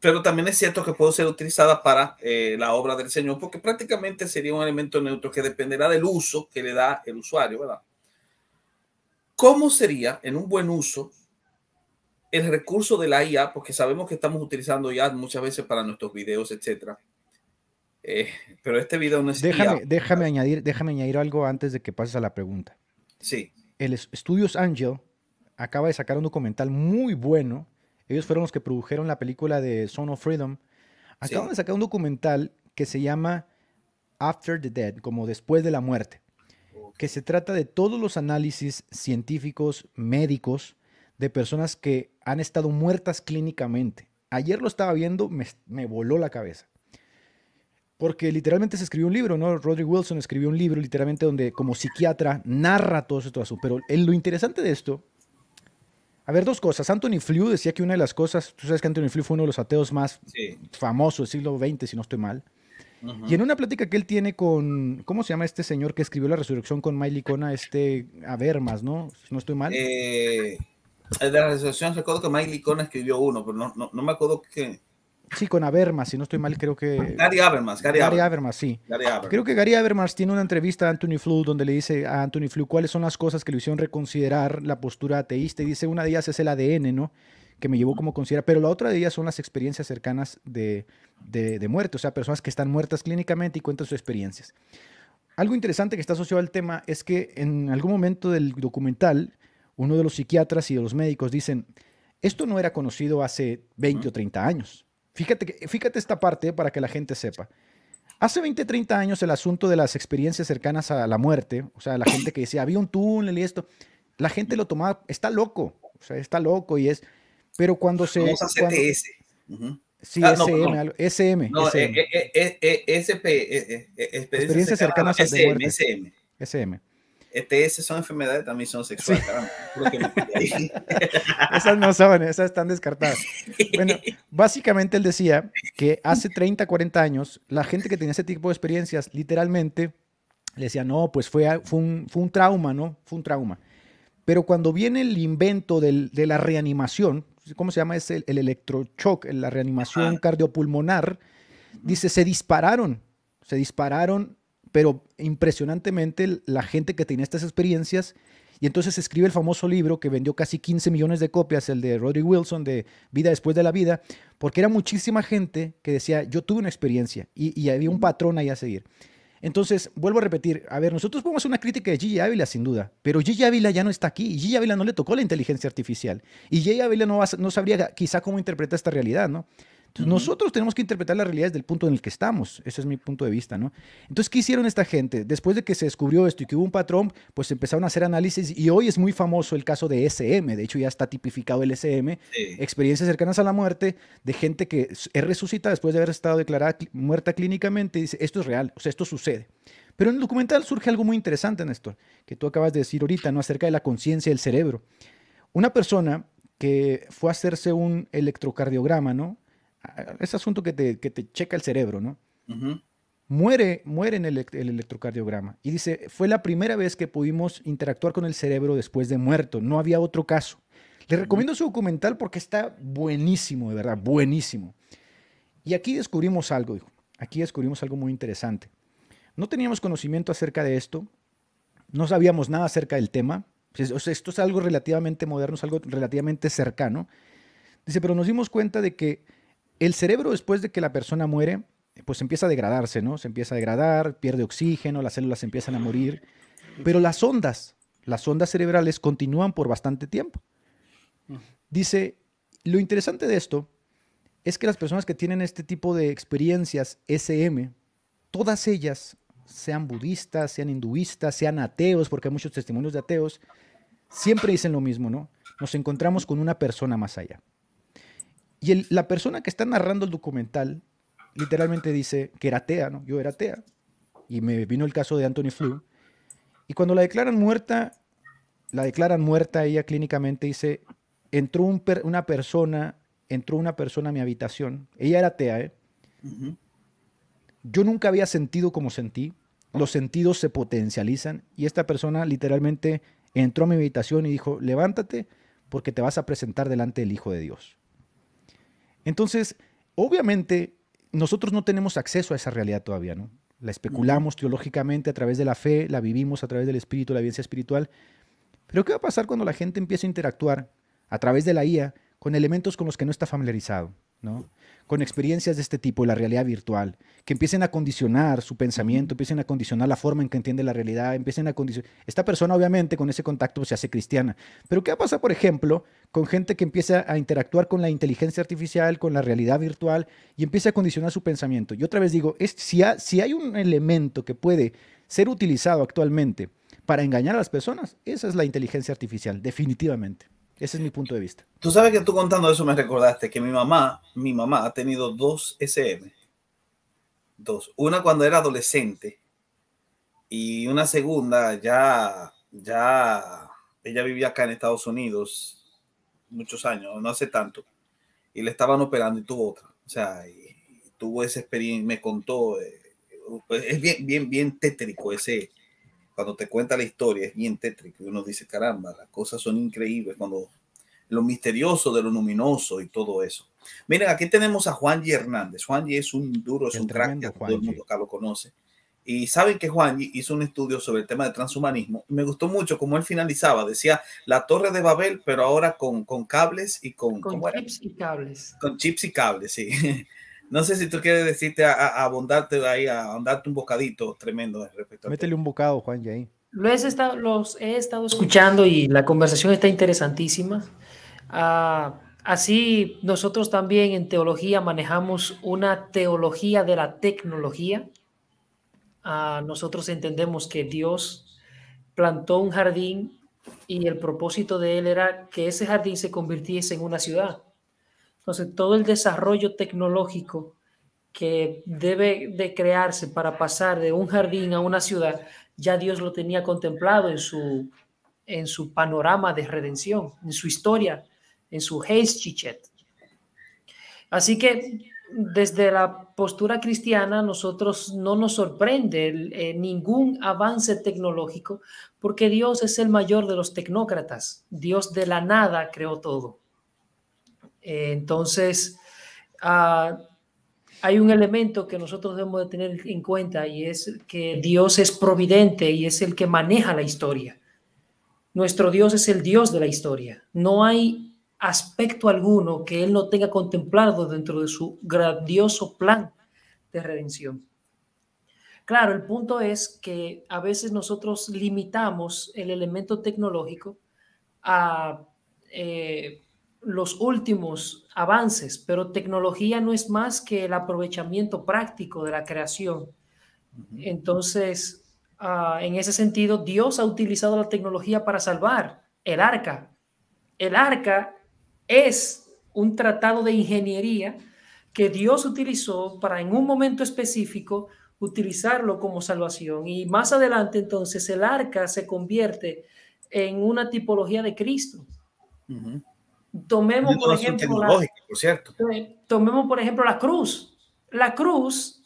pero también es cierto que puede ser utilizada para eh, la obra del Señor, porque prácticamente sería un elemento neutro que dependerá del uso que le da el usuario, ¿verdad? ¿Cómo sería en un buen uso el recurso de la IA, porque sabemos que estamos utilizando IA muchas veces para nuestros videos, etc. Eh, pero este video no es déjame, Déjame añadir, déjame añadir algo antes de que pases a la pregunta. Sí. El Studios Angel acaba de sacar un documental muy bueno. Ellos fueron los que produjeron la película de Son of Freedom. Acaban de sacar un documental que se llama After the Dead, como después de la muerte, que se trata de todos los análisis científicos, médicos, de personas que han estado muertas clínicamente. Ayer lo estaba viendo, me, voló la cabeza. Porque literalmente se escribió un libro, ¿no? Roderick Wilson escribió un libro literalmente donde como psiquiatra narra todo esto. Pero en lo interesante de esto, a ver, dos cosas. Anthony Flew decía que una de las cosas, tú sabes que Anthony Flew fue uno de los ateos más famosos del siglo XX, si no estoy mal. Y en una plática que él tiene con, ¿cómo se llama este señor que escribió La Resurrección con Miley icona Este más, ¿no? Si no estoy mal. Eh, eh, de la asociación recuerdo que Mike Licona escribió uno, pero no, no, me acuerdo que Sí, con Abermas, si no estoy mal, creo que... Gary Abermas, Gary, Gary sí. Creo que Gary Abermas tiene una entrevista a Anthony Flu donde le dice a Anthony Flu cuáles son las cosas que le hicieron reconsiderar la postura ateísta y dice una de ellas es el ADN, ¿no? Que me llevó como considerar pero la otra de ellas son las experiencias cercanas de, de, de muerte, o sea, personas que están muertas clínicamente y cuentan sus experiencias. Algo interesante que está asociado al tema es que en algún momento del documental uno de los psiquiatras y de los médicos dicen, esto no era conocido hace 20 o 30 años. Fíjate, fíjate esta parte para que la gente sepa. Hace 20, 30 años el asunto de las experiencias cercanas a la muerte, o sea, la gente que decía, había un túnel y esto, la gente lo tomaba, está loco, o sea, está loco y es, pero cuando se... Vamos a Sí, SM, ah, no, SM. SP, eh, eh, eh, experiencias cercanas a la muerte. SM. SM. ETS son enfermedades también son sexuales. (laughs) (laughs) esas no son, esas están descartadas. Bueno, básicamente él decía que hace 30, 40 años, la gente que tenía ese tipo de experiencias, literalmente, le decía, no, pues fue, fue, un, trauma, ¿no? Fue un trauma. Pero cuando viene el invento de la reanimación, ¿cómo se llama? ese? el, electrochoque, electrochoc, la reanimación cardiopulmonar, dice, se dispararon, se dispararon pero impresionantemente la gente que tenía estas experiencias, y entonces escribe el famoso libro que vendió casi 15 millones de copias, el de Roderick Wilson, de Vida después de la vida, porque era muchísima gente que decía, yo tuve una experiencia, y, había un patrón ahí a seguir. Entonces, vuelvo a repetir, a ver, nosotros podemos hacer una crítica de Gigi Ávila, sin duda, pero Gigi Ávila ya no está aquí, y Gigi Ávila no le tocó la inteligencia artificial, y Gigi Ávila no, no sabría quizá cómo interpreta esta realidad, ¿no? nosotros tenemos que interpretar la realidad desde el punto en el que estamos. Ese es mi punto de vista, ¿no? Entonces, ¿qué hicieron esta gente? Después de que se descubrió esto y que hubo un patrón, pues empezaron a hacer análisis y hoy es muy famoso el caso de SM. De hecho, ya está tipificado el SM. Experiencias cercanas a la muerte de gente que es resucitada después de haber estado declarada muerta clínicamente y dice, esto es real, o sea, esto sucede. Pero en el documental surge algo muy interesante, Néstor, que tú acabas de decir ahorita, ¿no? Acerca de la conciencia del cerebro. Una persona que fue a hacerse un electrocardiograma, ¿no? ese asunto que te, te checa el cerebro, ¿no? Muere, muere en el, electrocardiograma. Y dice, fue la primera vez que pudimos interactuar con el cerebro después de muerto. No había otro caso. Le recomiendo su documental porque está buenísimo, de verdad, buenísimo. Y aquí descubrimos algo, dijo. Aquí descubrimos algo muy interesante. No teníamos conocimiento acerca de esto, no sabíamos nada acerca del tema. esto es algo relativamente moderno, es algo relativamente cercano. Dice, pero nos dimos cuenta de que el cerebro, después de que la persona muere, pues empieza a degradarse, ¿no? Se empieza a degradar, pierde oxígeno, las células empiezan a morir. Pero las ondas, las ondas cerebrales continúan por bastante tiempo. Dice, lo interesante de esto es que las personas que tienen este tipo de experiencias SM, todas ellas, sean budistas, sean hinduistas, sean ateos, porque hay muchos testimonios de ateos, siempre dicen lo mismo, ¿no? Nos encontramos con una persona más allá. Y la persona que está narrando el documental literalmente dice que era atea, ¿no? Yo era atea. Y me vino el caso de Anthony Flew. Y cuando la declaran muerta, la declaran muerta ella clínicamente dice, entró una persona, entró una persona a mi habitación. Ella era atea, ¿eh? Yo nunca había sentido como sentí. Los sentidos se potencializan y esta persona literalmente entró a mi habitación y dijo, levántate porque te vas a presentar delante del Hijo de Dios. Entonces, obviamente, nosotros no tenemos acceso a esa realidad todavía, ¿no? La especulamos teológicamente a través de la fe, la vivimos a través del espíritu, la evidencia espiritual. Pero ¿qué va a pasar cuando la gente empiece a interactuar a través de la IA con elementos con los que no está familiarizado? Con experiencias de este tipo, la realidad virtual, que empiecen a condicionar su pensamiento, empiecen a condicionar la forma en que entiende la realidad, empiecen a condicionar... Esta persona obviamente con ese contacto pues, se hace cristiana, pero ¿qué pasa, por ejemplo, con gente que empieza a interactuar con la inteligencia artificial, con la realidad virtual y empieza a condicionar su pensamiento? Y otra vez digo, si hay un elemento que puede ser utilizado actualmente para engañar a las personas, esa es la inteligencia artificial, definitivamente. Ese es mi punto de vista. Tú sabes que tú contando eso me recordaste que mi mamá, mi mamá ha tenido dos SM. Dos. Una cuando era adolescente y una segunda ya, ya, ella vivía acá en Estados Unidos muchos años, no hace tanto, y le estaban operando y tuvo otra. O sea, tuvo esa experiencia, me contó, eh, es bien, bien, bien tétrico ese, cuando te cuenta la historia es bien tétrico y uno dice, caramba, las cosas son increíbles cuando lo misterioso, de lo luminoso y todo eso. Miren, aquí tenemos a Juan G. Hernández. Juan G. es un duro, es un crack, todo el mundo acá lo conoce. Y saben que Juan G. hizo un estudio sobre el tema de transhumanismo. me gustó mucho cómo él finalizaba. Decía la torre de Babel, pero ahora con, con cables y con... Con chips y cables. Con chips y cables, sí. (laughs) No sé si tú quieres decirte a, a, ahí, a andarte un bocadito tremendo respecto Métele un bocado, Juan, ya ahí. Los, estado los he estado escuchando y la conversación está interesantísima. Ah, así nosotros también en teología manejamos una teología de la tecnología. Ah, nosotros entendemos que Dios plantó un jardín y el propósito de él era que ese jardín se convirtiese en una ciudad. Entonces, todo el desarrollo tecnológico que debe de crearse para pasar de un jardín a una ciudad, ya Dios lo tenía contemplado en su, en su panorama de redención, en su historia, en su Chichet. Así que desde la postura cristiana, nosotros no nos sorprende eh, ningún avance tecnológico, porque Dios es el mayor de los tecnócratas. Dios de la nada creó todo. Eh, entonces, ah, hay un elemento que nosotros debemos de tener en cuenta y es que Dios es providente y es el que maneja la historia. Nuestro Dios es el Dios de la historia. No hay aspecto alguno que Él no tenga contemplado dentro de su grandioso plan de redención. Claro, el punto es que a veces nosotros limitamos el elemento tecnológico a... Eh, los últimos avances, pero tecnología no es más que el aprovechamiento práctico de la creación. Entonces, ah, en ese sentido, Dios ha utilizado la tecnología para salvar el arca. El arca es un tratado de ingeniería que Dios utilizó para en un momento específico utilizarlo como salvación. Y más adelante, entonces, el arca se convierte en una tipología de Cristo. Tomemos, por ejemplo, la, tomemos, por ejemplo, la cruz. La cruz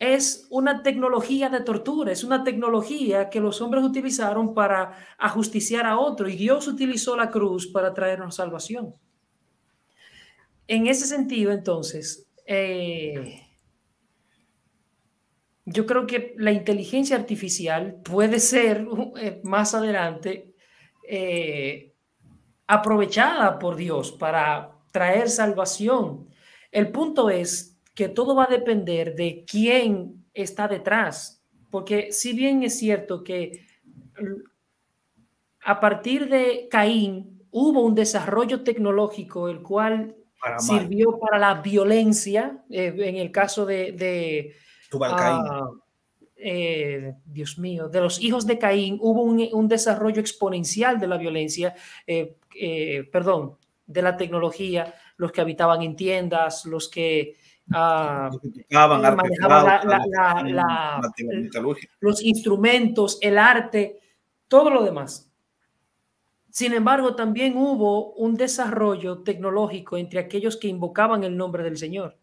es una tecnología de tortura, es una tecnología que los hombres utilizaron para ajusticiar a otro y Dios utilizó la cruz para traernos salvación. En ese sentido, entonces, eh, yo creo que la inteligencia artificial puede ser eh, más adelante eh, aprovechada por Dios para traer salvación. El punto es que todo va a depender de quién está detrás, porque si bien es cierto que a partir de Caín hubo un desarrollo tecnológico el cual sirvió para la violencia, eh, en el caso de... de ah, eh, Dios mío, de los hijos de Caín hubo un, desarrollo exponencial de la violencia. Eh, eh, perdón, de la tecnología, los que habitaban en tiendas, los que ah, eh, manejaban eh, los instrumentos, el arte, todo lo demás. Sin embargo, también hubo un desarrollo tecnológico entre aquellos que invocaban el nombre del Señor.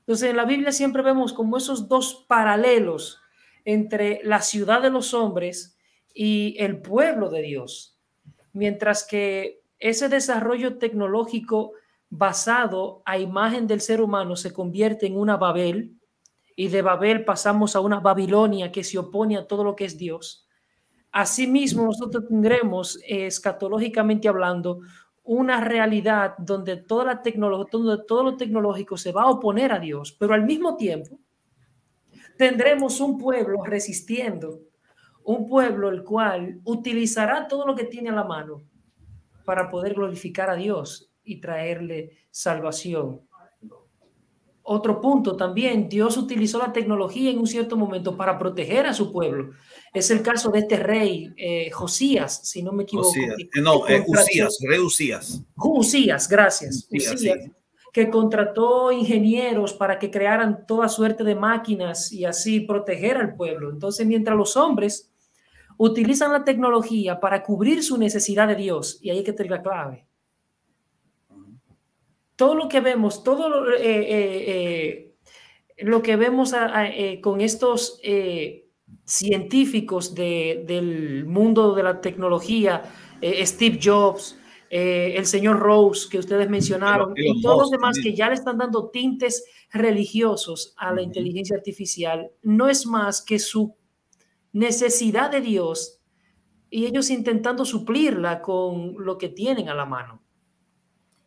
Entonces, en la Biblia siempre vemos como esos dos paralelos entre la ciudad de los hombres y el pueblo de Dios mientras que ese desarrollo tecnológico basado a imagen del ser humano se convierte en una Babel y de Babel pasamos a una Babilonia que se opone a todo lo que es Dios. Asimismo, nosotros tendremos, escatológicamente hablando, una realidad donde toda la donde todo lo tecnológico se va a oponer a Dios, pero al mismo tiempo tendremos un pueblo resistiendo un pueblo el cual utilizará todo lo que tiene a la mano para poder glorificar a Dios y traerle salvación. Otro punto también, Dios utilizó la tecnología en un cierto momento para proteger a su pueblo. Es el caso de este rey eh, Josías, si no me equivoco. Eh, no, Josías eh, Usías, rey gracias. Usías, que contrató ingenieros para que crearan toda suerte de máquinas y así proteger al pueblo. Entonces, mientras los hombres utilizan la tecnología para cubrir su necesidad de Dios. Y ahí hay que tener la clave. Todo lo que vemos, todo lo, eh, eh, eh, que vemos con estos científicos del mundo de la tecnología, Steve Jobs, el señor Rose que ustedes mencionaron, y todos los demás que ya le están dando tintes religiosos a la inteligencia artificial, no es más que su necesidad de Dios y ellos intentando suplirla con lo que tienen a la mano.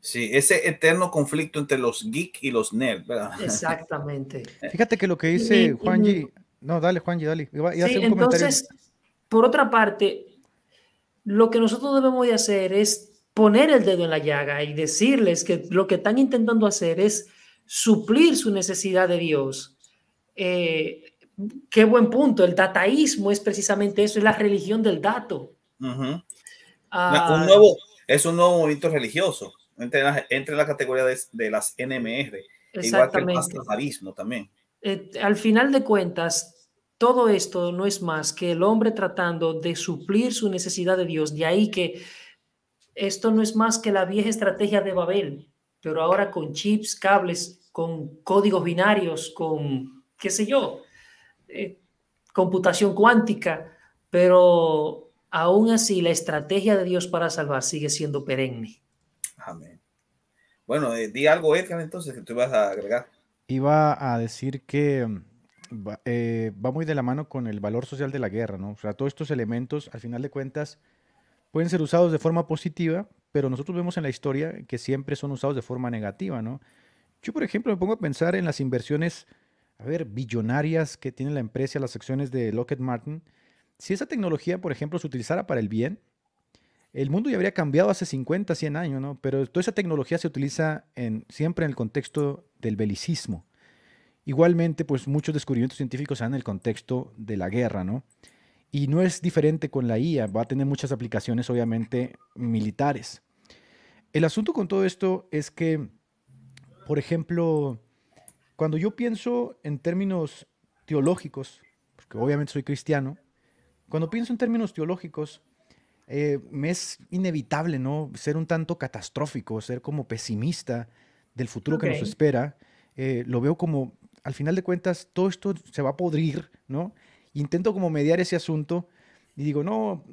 Sí, ese eterno conflicto entre los geek y los nerd, ¿verdad? Exactamente. (laughs) Fíjate que lo que dice Juanji, no, dale Juanji, dale. entonces, por otra parte, lo que nosotros debemos de hacer es poner el dedo en la llaga y decirles que lo que están intentando hacer es suplir su necesidad de Dios. Eh, Qué buen punto. El dataísmo es precisamente eso, es la religión del dato. Ah, nuevo, es un nuevo movimiento religioso. Entre la, entre la categoría de, de las NMR, igual que el pastafarismo también. Eh, al final de cuentas, todo esto no es más que el hombre tratando de suplir su necesidad de Dios. De ahí que esto no es más que la vieja estrategia de Babel, pero ahora con chips, cables, con códigos binarios, con qué sé yo, eh, computación cuántica, pero aún así la estrategia de Dios para salvar sigue siendo perenne. Amén. Bueno, eh, di algo, Edgar, entonces, que tú vas a agregar. Iba a decir que mm, eh, va muy de la mano con el valor social de la guerra, ¿no? O sea, todos estos elementos, al final de cuentas, pueden ser usados de forma positiva, pero nosotros vemos en la historia que siempre son usados de forma negativa, ¿no? Yo, por ejemplo, me pongo a pensar en las inversiones a ver, billonarias que tiene la empresa, las acciones de Lockheed Martin, si esa tecnología, por ejemplo, se utilizara para el bien, el mundo ya habría cambiado hace 50, 100 años, ¿no? Pero toda esa tecnología se utiliza en, siempre en el contexto del belicismo. Igualmente, pues muchos descubrimientos científicos se dan en el contexto de la guerra, ¿no? Y no es diferente con la IA, va a tener muchas aplicaciones, obviamente, militares. El asunto con todo esto es que, por ejemplo, cuando yo pienso en términos teológicos, porque obviamente soy cristiano, cuando pienso en términos teológicos, eh, me es inevitable no ser un tanto catastrófico, ser como pesimista del futuro que nos espera. Eh, lo veo como, al final de cuentas, todo esto se va a podrir, ¿no? Intento como mediar ese asunto y digo, no,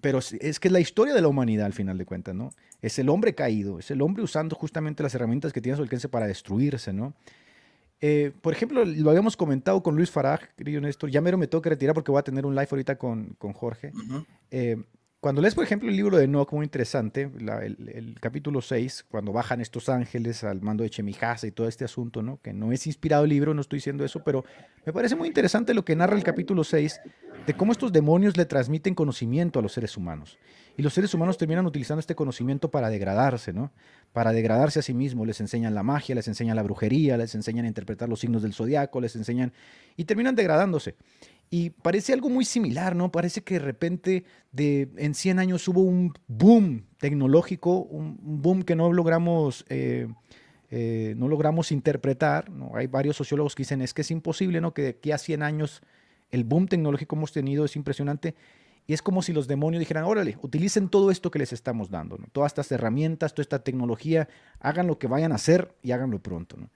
pero es que es la historia de la humanidad, al final de cuentas, ¿no? Es el hombre caído, es el hombre usando justamente las herramientas que tiene su alcance para destruirse, ¿no? Eh, por ejemplo, lo habíamos comentado con Luis Faraj, querido Néstor, ya mero me tengo que retirar porque voy a tener un live ahorita con, Jorge. Eh, cuando lees, por ejemplo, el libro de No, muy interesante, el, capítulo 6, cuando bajan estos ángeles al mando de Chemijasa y todo este asunto, ¿no? que no es inspirado el libro, no estoy diciendo eso, pero me parece muy interesante lo que narra el capítulo 6 de cómo estos demonios le transmiten conocimiento a los seres humanos. Y los seres humanos terminan utilizando este conocimiento para degradarse, ¿no? Para degradarse a sí mismos. Les enseñan la magia, les enseñan la brujería, les enseñan a interpretar los signos del zodiaco, les enseñan. Y terminan degradándose. Y parece algo muy similar, ¿no? Parece que de repente de, en 100 años hubo un boom tecnológico, un, boom que no logramos. Eh, eh, no logramos interpretar, hay varios sociólogos que dicen es que es imposible ¿no? que de aquí a 100 años el boom tecnológico que hemos tenido es impresionante y es como si los demonios dijeran, órale, utilicen todo esto que les estamos dando, ¿no? todas estas herramientas, toda esta tecnología, hagan lo que vayan a hacer y háganlo pronto. ¿no?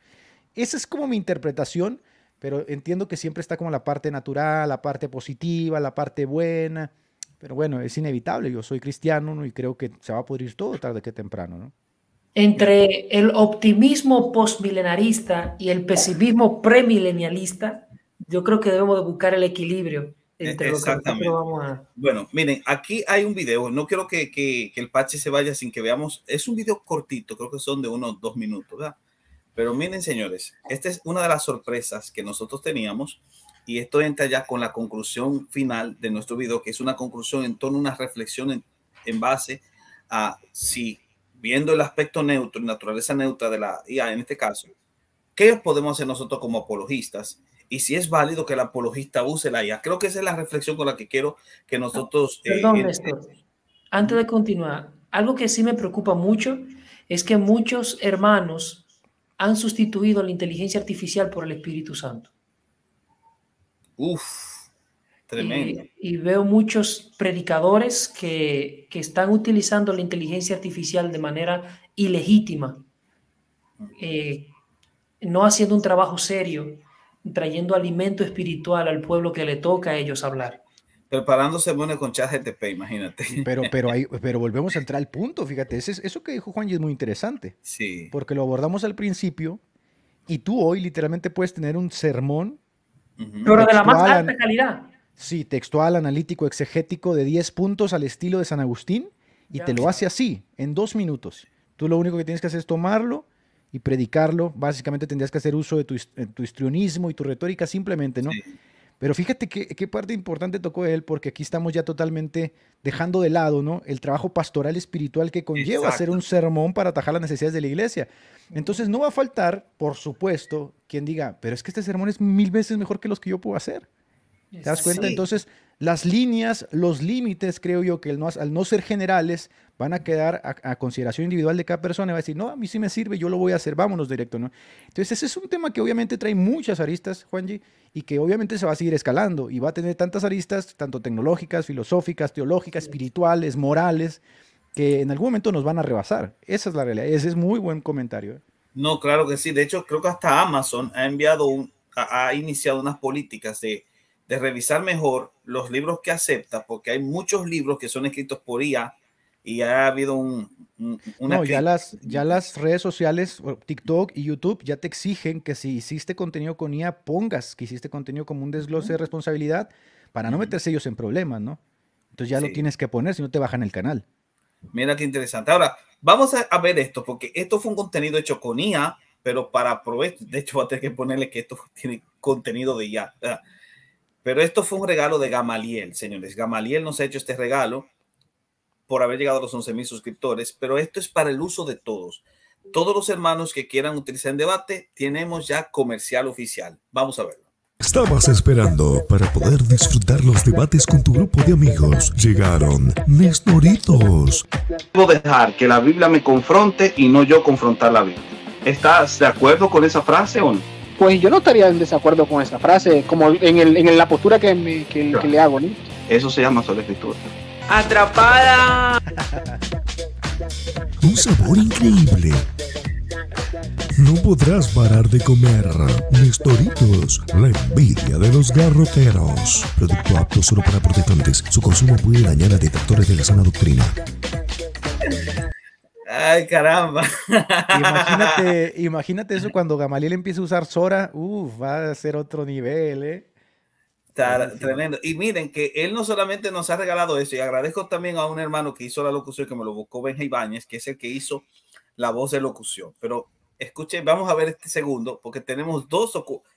Esa es como mi interpretación, pero entiendo que siempre está como la parte natural, la parte positiva, la parte buena. Pero bueno, es inevitable, yo soy cristiano ¿no? y creo que se va a pudrir todo tarde que temprano. Entre el optimismo postmilenarista y el pesimismo premilenialista, yo creo que debemos de buscar el equilibrio e, exactamente. vamos Bueno, miren, aquí hay un video. No quiero que, que, el Pache se vaya sin que veamos. Es un video cortito, creo que son de unos dos minutos, ¿verdad? Pero miren, señores, esta es una de las sorpresas que nosotros teníamos. Y esto entra ya con la conclusión final de nuestro video, que es una conclusión en torno a una reflexión en, base a si, viendo el aspecto neutro, naturaleza neutra de la IA en este caso, ¿qué podemos hacer nosotros como apologistas? y si es válido que el apologista use la IA. Creo que esa es la reflexión con la que quiero que ah, nosotros... Eh, perdón, Néstor, este antes de continuar, algo que sí me preocupa mucho es que muchos hermanos han sustituido la inteligencia artificial por el Espíritu Santo. Uf, tremendo. Y, veo muchos predicadores que, están utilizando la inteligencia artificial de manera ilegítima, eh, no haciendo un trabajo serio trayendo alimento espiritual al pueblo que le toca a ellos hablar. Preparando sermones con GTP, imagínate. Pero, pero, ahí (laughs) pero volvemos a entrar al punto, fíjate, eso que dijo Juan y es muy interesante. Sí. Porque lo abordamos al principio y tú hoy literalmente puedes tener un sermón. Pero de la más alta calidad. Sí, textual, analítico, exegético, de 10 puntos al estilo de San Agustín y te lo hace así, en dos minutos. Tú lo único que tienes que hacer es tomarlo, y predicarlo, básicamente tendrías que hacer uso de tu, eh, histrionismo y tu retórica simplemente, ¿no? Pero fíjate qué, parte importante tocó él, porque aquí estamos ya totalmente dejando de lado, ¿no? El trabajo pastoral espiritual que conlleva hacer un sermón para atajar las necesidades de la iglesia. Entonces no va a faltar, por supuesto, quien diga, pero es que este sermón es mil veces mejor que los que yo puedo hacer. ¿Te das cuenta? Entonces, las líneas, los límites, creo yo, que al no ser generales, van a quedar a, consideración individual de cada persona. y Va a decir, no, a mí sí me sirve, yo lo voy a hacer, vámonos directo, ¿no? Entonces, ese es un tema que obviamente trae muchas aristas, Juanji, y que obviamente se va a seguir escalando y va a tener tantas aristas, tanto tecnológicas, filosóficas, teológicas, espirituales, morales, que en algún momento nos van a rebasar. Esa es la realidad. Ese es muy buen comentario. ¿eh? No, claro que sí. De hecho, creo que hasta Amazon ha enviado ha, iniciado unas políticas de, de revisar mejor los libros que acepta, porque hay muchos libros que son escritos por IA y ha habido un... una no, ya las, ya las redes sociales, TikTok y YouTube, ya te exigen que si hiciste contenido con IA, pongas que hiciste contenido como un desglose de responsabilidad para no meterse ellos en problemas, ¿no? Entonces ya lo tienes que poner, si no te bajan el canal. Mira qué interesante. Ahora, vamos a, ver esto, porque esto fue un contenido hecho con IA, pero para proveer, de hecho, va a tener que ponerle que esto (laughs) tiene contenido de IA. Pero esto fue un regalo de Gamaliel, señores. Gamaliel nos ha hecho este regalo por haber llegado a los 11.000 suscriptores, pero esto es para el uso de todos. Todos los hermanos que quieran utilizar en debate, tenemos ya comercial oficial. Vamos a verlo. Estabas esperando para poder disfrutar los debates con tu grupo de amigos. Llegaron doritos. Debo dejar que la Biblia me confronte y no yo confrontar la Biblia. ¿Estás de acuerdo con esa frase o no? Pues yo no estaría en desacuerdo con esa frase, como en, la postura que, le hago. ¿no? Eso se llama sola escritura. Atrapada. Un sabor increíble. No podrás parar de comer. Mis la envidia de los garroteros. Producto apto solo para protestantes. Su consumo puede dañar a detectores de la sana doctrina. Ay, caramba. Imagínate, eso cuando Gamaliel empieza a usar Sora. Uf, va a ser otro nivel, ¿eh? Está tremendo. Y miren que él no solamente nos ha regalado eso, y agradezco también a un hermano que hizo la locución, que me lo buscó Benja Ibáñez, que es el que hizo la voz de locución. Pero escuchen, vamos a ver este segundo, porque tenemos dos,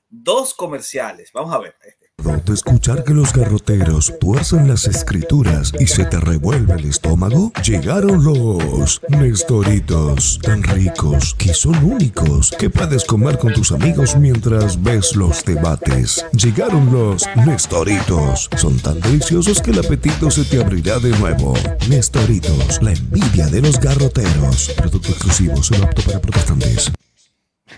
dos comerciales. Vamos a ver. De escuchar que los garroteros tuercen las escrituras y se te revuelve el estómago? Llegaron los Nestoritos, tan ricos que son únicos, que puedes comer con tus amigos mientras ves los debates. Llegaron los Nestoritos, son tan deliciosos que el apetito se te abrirá de nuevo. Nestoritos, la envidia de los garroteros. Producto exclusivo, solo apto para protestantes.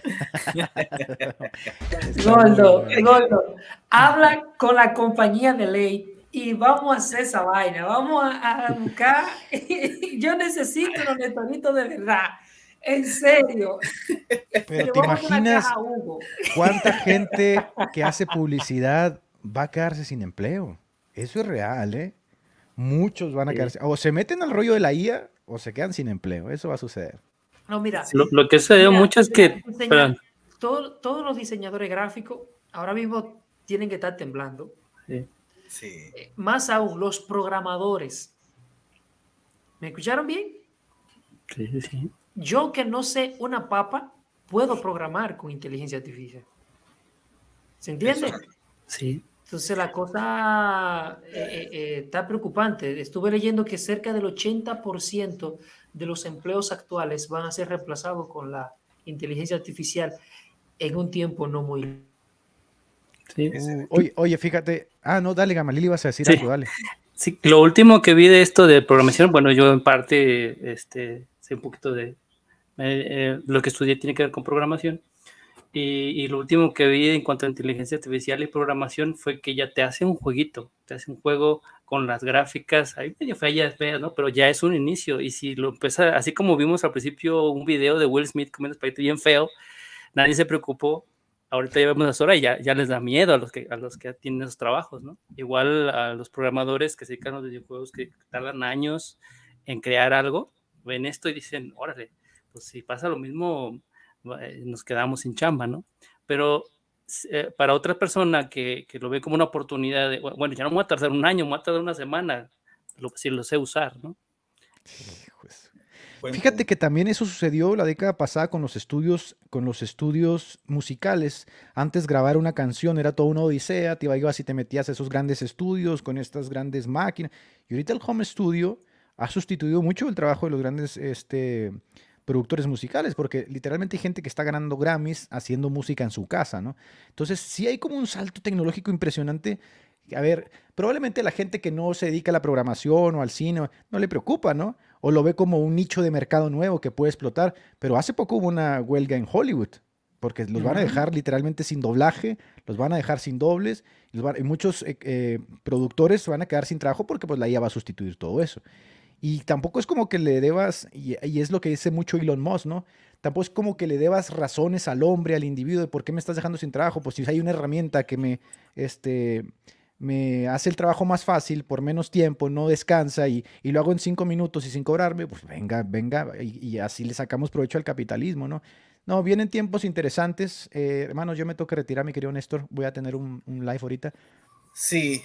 (laughs) Goldo, Goldo, habla con la compañía de ley y vamos a hacer esa vaina, vamos a, buscar. (laughs) Yo necesito los netonitos de verdad. En serio. Pero te imaginas cuánta (laughs) gente que hace publicidad va a quedarse sin empleo. Eso es real, ¿eh? Muchos van a quedarse. O se meten al rollo de la IA o se quedan sin empleo. Eso va a suceder. No, mira. Lo, que se dio que. todos los diseñadores gráficos ahora mismo tienen que estar temblando. Eh, más aún, los programadores. ¿Me escucharon bien? Yo que no sé una papa, puedo programar con inteligencia artificial. ¿Se entiende? Sí. Entonces la cosa eh, eh, está preocupante. Estuve leyendo que cerca del 80% de los empleos actuales van a ser reemplazados con la inteligencia artificial en un tiempo no muy... Oye, oye, fíjate. Ah, no, dale, Gamalili, vas a decir algo, dale. Sí, lo último que vi de esto de programación, bueno, yo en parte este, sé un poquito de... Eh, lo que estudié tiene que ver con programación. Y, y, lo último que vi en cuanto a inteligencia artificial y programación fue que ya te hace un jueguito es un juego con las gráficas, hay medio fallas, ¿no? Pero ya es un inicio. Y si lo empieza, así como vimos al principio un video de Will Smith comiendo espagueti bien feo, nadie se preocupó. Ahorita ya vemos las horas y ya, ya les da miedo a los, que, a los que tienen esos trabajos, ¿no? Igual a los programadores que se dedican a los videojuegos que tardan años en crear algo, ven esto y dicen, órale, pues si pasa lo mismo, eh, nos quedamos sin chamba, ¿no? Pero eh, para otra persona que, que, lo ve como una oportunidad de, bueno, ya no me voy a tardar un año, me voy a tardar una semana, lo, si lo sé usar, ¿no? Fíjate que también eso sucedió la década pasada con los estudios, con los estudios musicales. Antes grabar una canción era todo una odisea, te ibas y te metías a esos grandes estudios con estas grandes máquinas. Y ahorita el home studio ha sustituido mucho el trabajo de los grandes este, productores musicales, porque literalmente hay gente que está ganando Grammys haciendo música en su casa, ¿no? Entonces, sí hay como un salto tecnológico impresionante. A ver, probablemente la gente que no se dedica a la programación o al cine no le preocupa, ¿no? O lo ve como un nicho de mercado nuevo que puede explotar, pero hace poco hubo una huelga en Hollywood, porque los van a dejar literalmente sin doblaje, los van a dejar sin dobles, y, muchos eh, eh, productores van a quedar sin trabajo porque pues la IA va a sustituir todo eso. Y tampoco es como que le debas, y, es lo que dice mucho Elon Musk, ¿no? Tampoco es como que le debas razones al hombre, al individuo, de por qué me estás dejando sin trabajo. Pues si hay una herramienta que me, este, me hace el trabajo más fácil por menos tiempo, no descansa y, lo hago en cinco minutos y sin cobrarme, pues venga, venga, y, así le sacamos provecho al capitalismo, ¿no? No, vienen tiempos interesantes. Eh, hermanos, yo me tengo que retirar, mi querido Néstor. Voy a tener un live ahorita. Sí.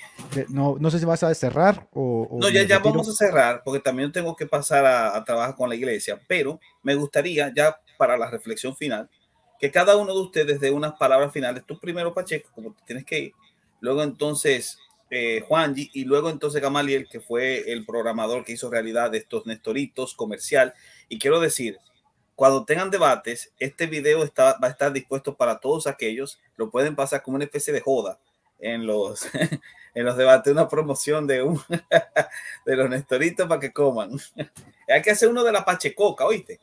No, no sé si vas a cerrar o... no, ya, ya vamos a cerrar porque también tengo que pasar a, trabajar con la iglesia, pero me gustaría ya para la reflexión final que cada uno de ustedes dé unas palabras finales. Tú primero, Pacheco, como te tienes que ir. Luego entonces eh, Juanji y luego entonces Gamaliel, que fue el programador que hizo realidad de estos Nestoritos comercial. Y quiero decir, cuando tengan debates, este video está, va a estar dispuesto para todos aquellos. Lo pueden pasar como una especie de joda en los, (laughs) en los debates una promoción de, un, (laughs) de los Nestoritos para que coman. (laughs) Hay que hacer uno de la Pachecoca, ¿oíste?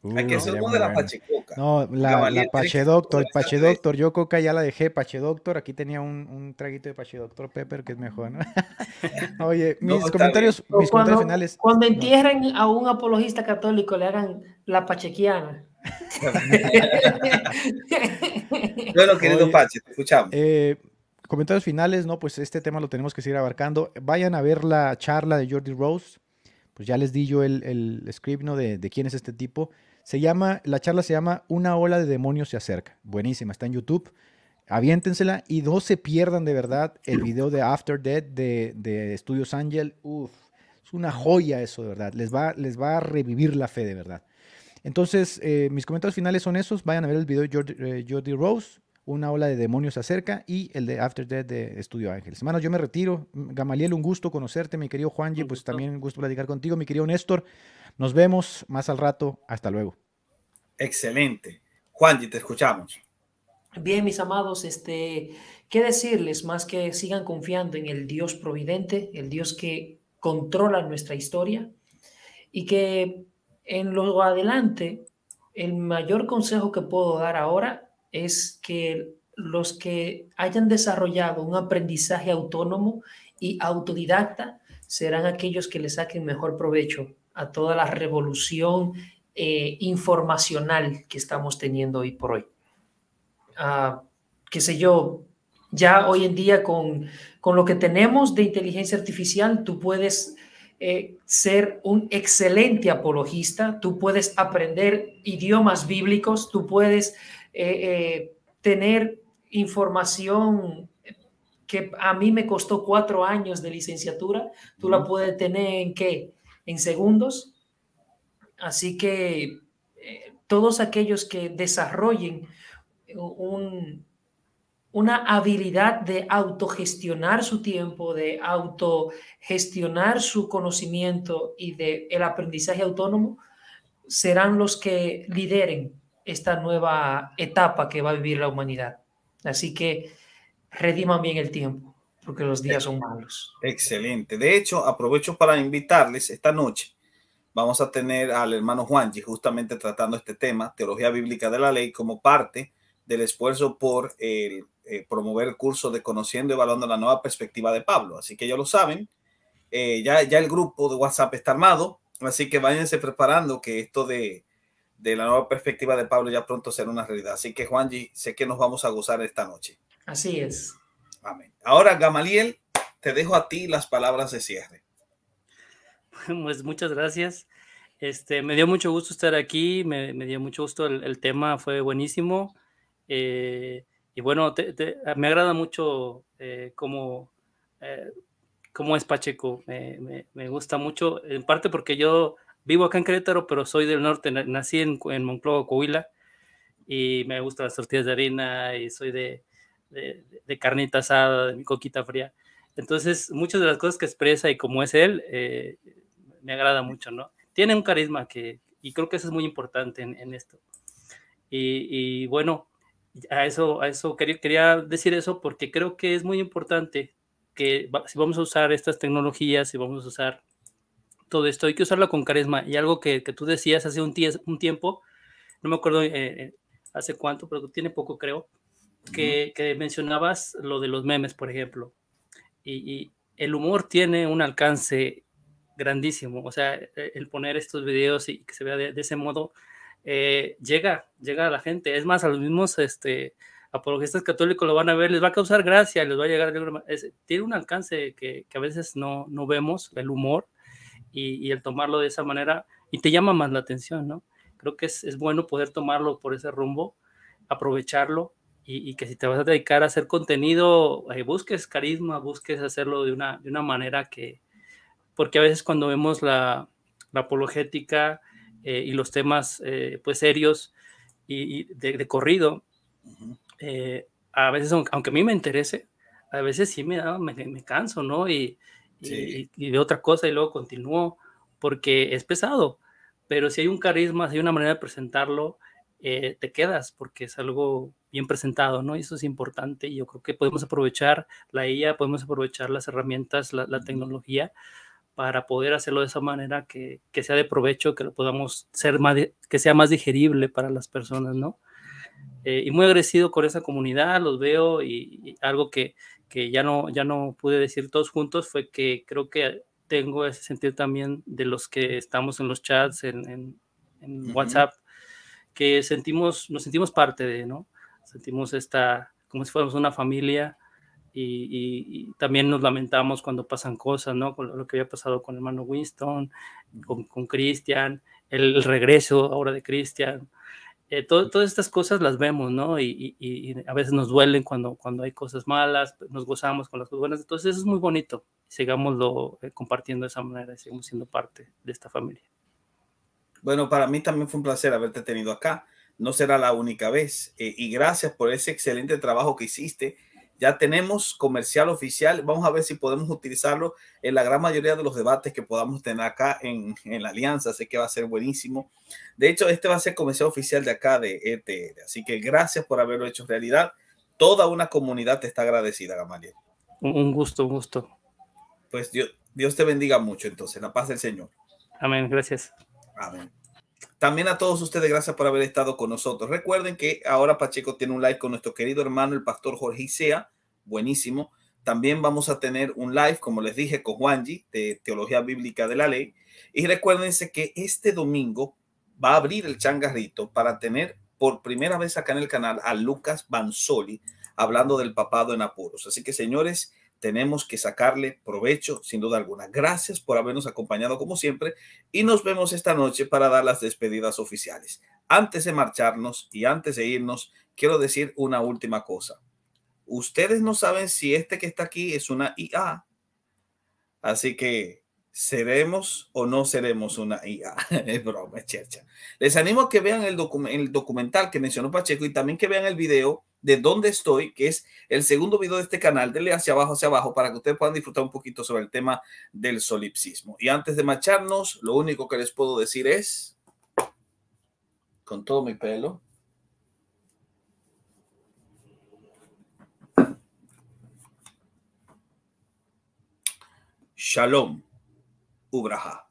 Uh, Hay que hacer uno de la Pachecoca. No, la, Pache Doctor, Pache Doctor, yo coca ya la dejé, Pache Doctor, aquí tenía un, un traguito de Pache Doctor Pepper que es mejor, Oye, mis comentarios, mis cuando, comentarios finales. Cuando entierren a un apologista católico le hagan la pachequiana. bueno, querido Pache, escuchamos. Eh, comentarios finales, ¿no? Pues este tema lo tenemos que seguir abarcando. Vayan a ver la charla de Jordi Rose. Pues ya les di yo el, script, ¿no? De, quién es este tipo. Se llama, la charla se llama Una ola de demonios se acerca. Buenísima, está en YouTube. Aviéntensela y no se pierdan de verdad el video de After Death de, de Studios Angel. Uf, es una joya eso, de verdad. Les va, les va a revivir la fe, de verdad. Entonces, eh, mis comentarios finales son esos. Vayan a ver el video de Jordi, eh, Jordi Rose. Una ola de demonios acerca y el de After Death de Estudio Ángeles. Hermano, yo me retiro. Gamaliel, un gusto conocerte, mi querido Juanji, pues también un gusto platicar contigo, mi querido Néstor. Nos vemos más al rato. Hasta luego. Excelente. Juanji, te escuchamos. Bien, mis amados, este, ¿qué decirles más que sigan confiando en el Dios providente, el Dios que controla nuestra historia y que en lo adelante, el mayor consejo que puedo dar ahora es que los que hayan desarrollado un aprendizaje autónomo y autodidacta serán aquellos que le saquen mejor provecho a toda la revolución eh, informacional que estamos teniendo hoy por hoy. Que ah, qué sé yo, ya hoy en día con, lo que tenemos de inteligencia artificial, tú puedes eh, ser un excelente apologista, tú puedes aprender idiomas bíblicos, tú puedes eh, eh, tener información que a mí me costó cuatro años de licenciatura, tú la puedes tener en qué? En segundos. Así que eh, todos aquellos que desarrollen una habilidad de autogestionar su tiempo, de autogestionar su conocimiento y de el aprendizaje autónomo, serán los que lideren esta nueva etapa que va a vivir la humanidad. Así que rediman bien el tiempo, porque los días son malos. Excelente. De hecho, aprovecho para invitarles esta noche. Vamos a tener al hermano Juanji justamente tratando este tema, teología bíblica de la ley, como parte del esfuerzo por eh, promover el curso de Conociendo y Evaluando la Nueva Perspectiva de Pablo. Así que ya lo saben, eh, ya, ya el grupo de WhatsApp está armado, así que váyanse preparando que esto de, de la nueva perspectiva de Pablo ya pronto será una realidad. Así que Juanji, sé que nos vamos a gozar esta noche. Así es. Amén. Ahora, Gamaliel, te dejo a ti las palabras de cierre. (laughs) Pues muchas gracias. Este, me dio mucho gusto estar aquí, me, dio mucho gusto, el, tema fue buenísimo. Eh, y bueno, me agrada mucho eh, cómo, eh, es Pacheco, me, gusta mucho, en parte porque yo vivo acá en Querétaro, pero soy del norte, nací en, en Moncloa, Coahuila, y me gustan las tortillas de harina y soy de, de, carnita asada, de mi coquita fría. Entonces, muchas de las cosas que expresa y como es él, eh, me agrada mucho, ¿no? Tiene un carisma que, y creo que eso es muy importante en, en esto. Y, y, bueno, a eso, a eso quería, quería decir eso porque creo que es muy importante que si vamos a usar estas tecnologías, si vamos a usar todo esto, hay que usarlo con carisma. Y algo que, que tú decías hace un, un, tiempo, no me acuerdo eh, eh, hace cuánto, pero tiene poco creo, que, que, mencionabas lo de los memes, por ejemplo. Y, el humor tiene un alcance grandísimo. O sea, e, el poner estos videos y que se vea de, ese modo, eh, llega, llega a la gente. Es más, a los mismos este, apologistas católicos lo van a ver, les va a causar gracia, les va a llegar. tiene un alcance que, que a veces no, no vemos, el humor y, el tomarlo de esa manera y te llama más la atención, ¿no? Creo que es, bueno poder tomarlo por ese rumbo, aprovecharlo y, que si te vas a dedicar a hacer contenido, eh, busques carisma, busques hacerlo de una, de una manera que, porque a veces cuando vemos la, apologética eh, y los temas eh, pues serios y, de, corrido, a veces, aunque a mí me interese, a veces sí me, me, me canso, ¿no? Y, y, de otra cosa y luego continuó, porque es pesado, pero si hay un carisma, si hay una manera de presentarlo, eh, te quedas porque es algo bien presentado, ¿no? Y eso es importante y yo creo que podemos aprovechar la IA, podemos aprovechar las herramientas, la, tecnología para poder hacerlo de esa manera que, sea de provecho, que lo podamos ser más, que sea más digerible para las personas, ¿no? Eh, y muy agradecido con esa comunidad, los veo y algo que, que ya no, ya no pude decir todos juntos fue que creo que tengo ese sentido también de los que estamos en los chats, en, WhatsApp, que sentimos, nos sentimos parte de, ¿no? Sentimos esta, como si fuéramos una familia y, también nos lamentamos cuando pasan cosas, ¿no? Con lo que había pasado con el hermano Winston, con Cristian, el regreso ahora de Cristian. Eh, todas estas cosas las vemos, ¿no? Y, a veces nos duelen cuando, cuando hay cosas malas, nos gozamos con las cosas buenas. Entonces eso es muy bonito. Sigámoslo eh, compartiendo de esa manera y sigamos siendo parte de esta familia. Bueno, para mí también fue un placer haberte tenido acá. No será la única vez. Eh, y gracias por ese excelente trabajo que hiciste ya tenemos comercial oficial. Vamos a ver si podemos utilizarlo en la gran mayoría de los debates que podamos tener acá en, la alianza. Sé que va a ser buenísimo. De hecho, este va a ser comercial oficial de acá de ETR. Así que gracias por haberlo hecho realidad. Toda una comunidad te está agradecida, Gamaliel. Un gusto, un gusto. Pues Dios te bendiga mucho entonces. La paz del Señor. Amén. Gracias. Amén. También a todos ustedes, gracias por haber estado con nosotros. Recuerden que ahora Pacheco tiene un live con nuestro querido hermano, el pastor Jorge Isea. Buenísimo. También vamos a tener un live, como les dije, con Juanji de Teología Bíblica de la Ley. Y recuérdense que este domingo va a abrir el changarrito para tener por primera vez acá en el canal a Lucas Bansoli hablando del papado en apuros. Así que, señores, tenemos que sacarle provecho, sin duda alguna. Gracias por habernos acompañado como siempre y nos vemos esta noche para dar las despedidas oficiales. Antes de marcharnos y antes de irnos, quiero decir una última cosa. Ustedes no saben si este que está aquí es una IA. Así que, ¿seremos o no seremos una IA? (laughs) es broma, es chercha. Les animo a que vean el, el documental que mencionó Pacheco y también que vean el video de dónde estoy, que es el segundo video de este canal. Denle hacia abajo, hacia abajo, para que ustedes puedan disfrutar un poquito sobre el tema del solipsismo. Y antes de marcharnos, lo único que les puedo decir es, con todo mi pelo, Shalom, Ubraha.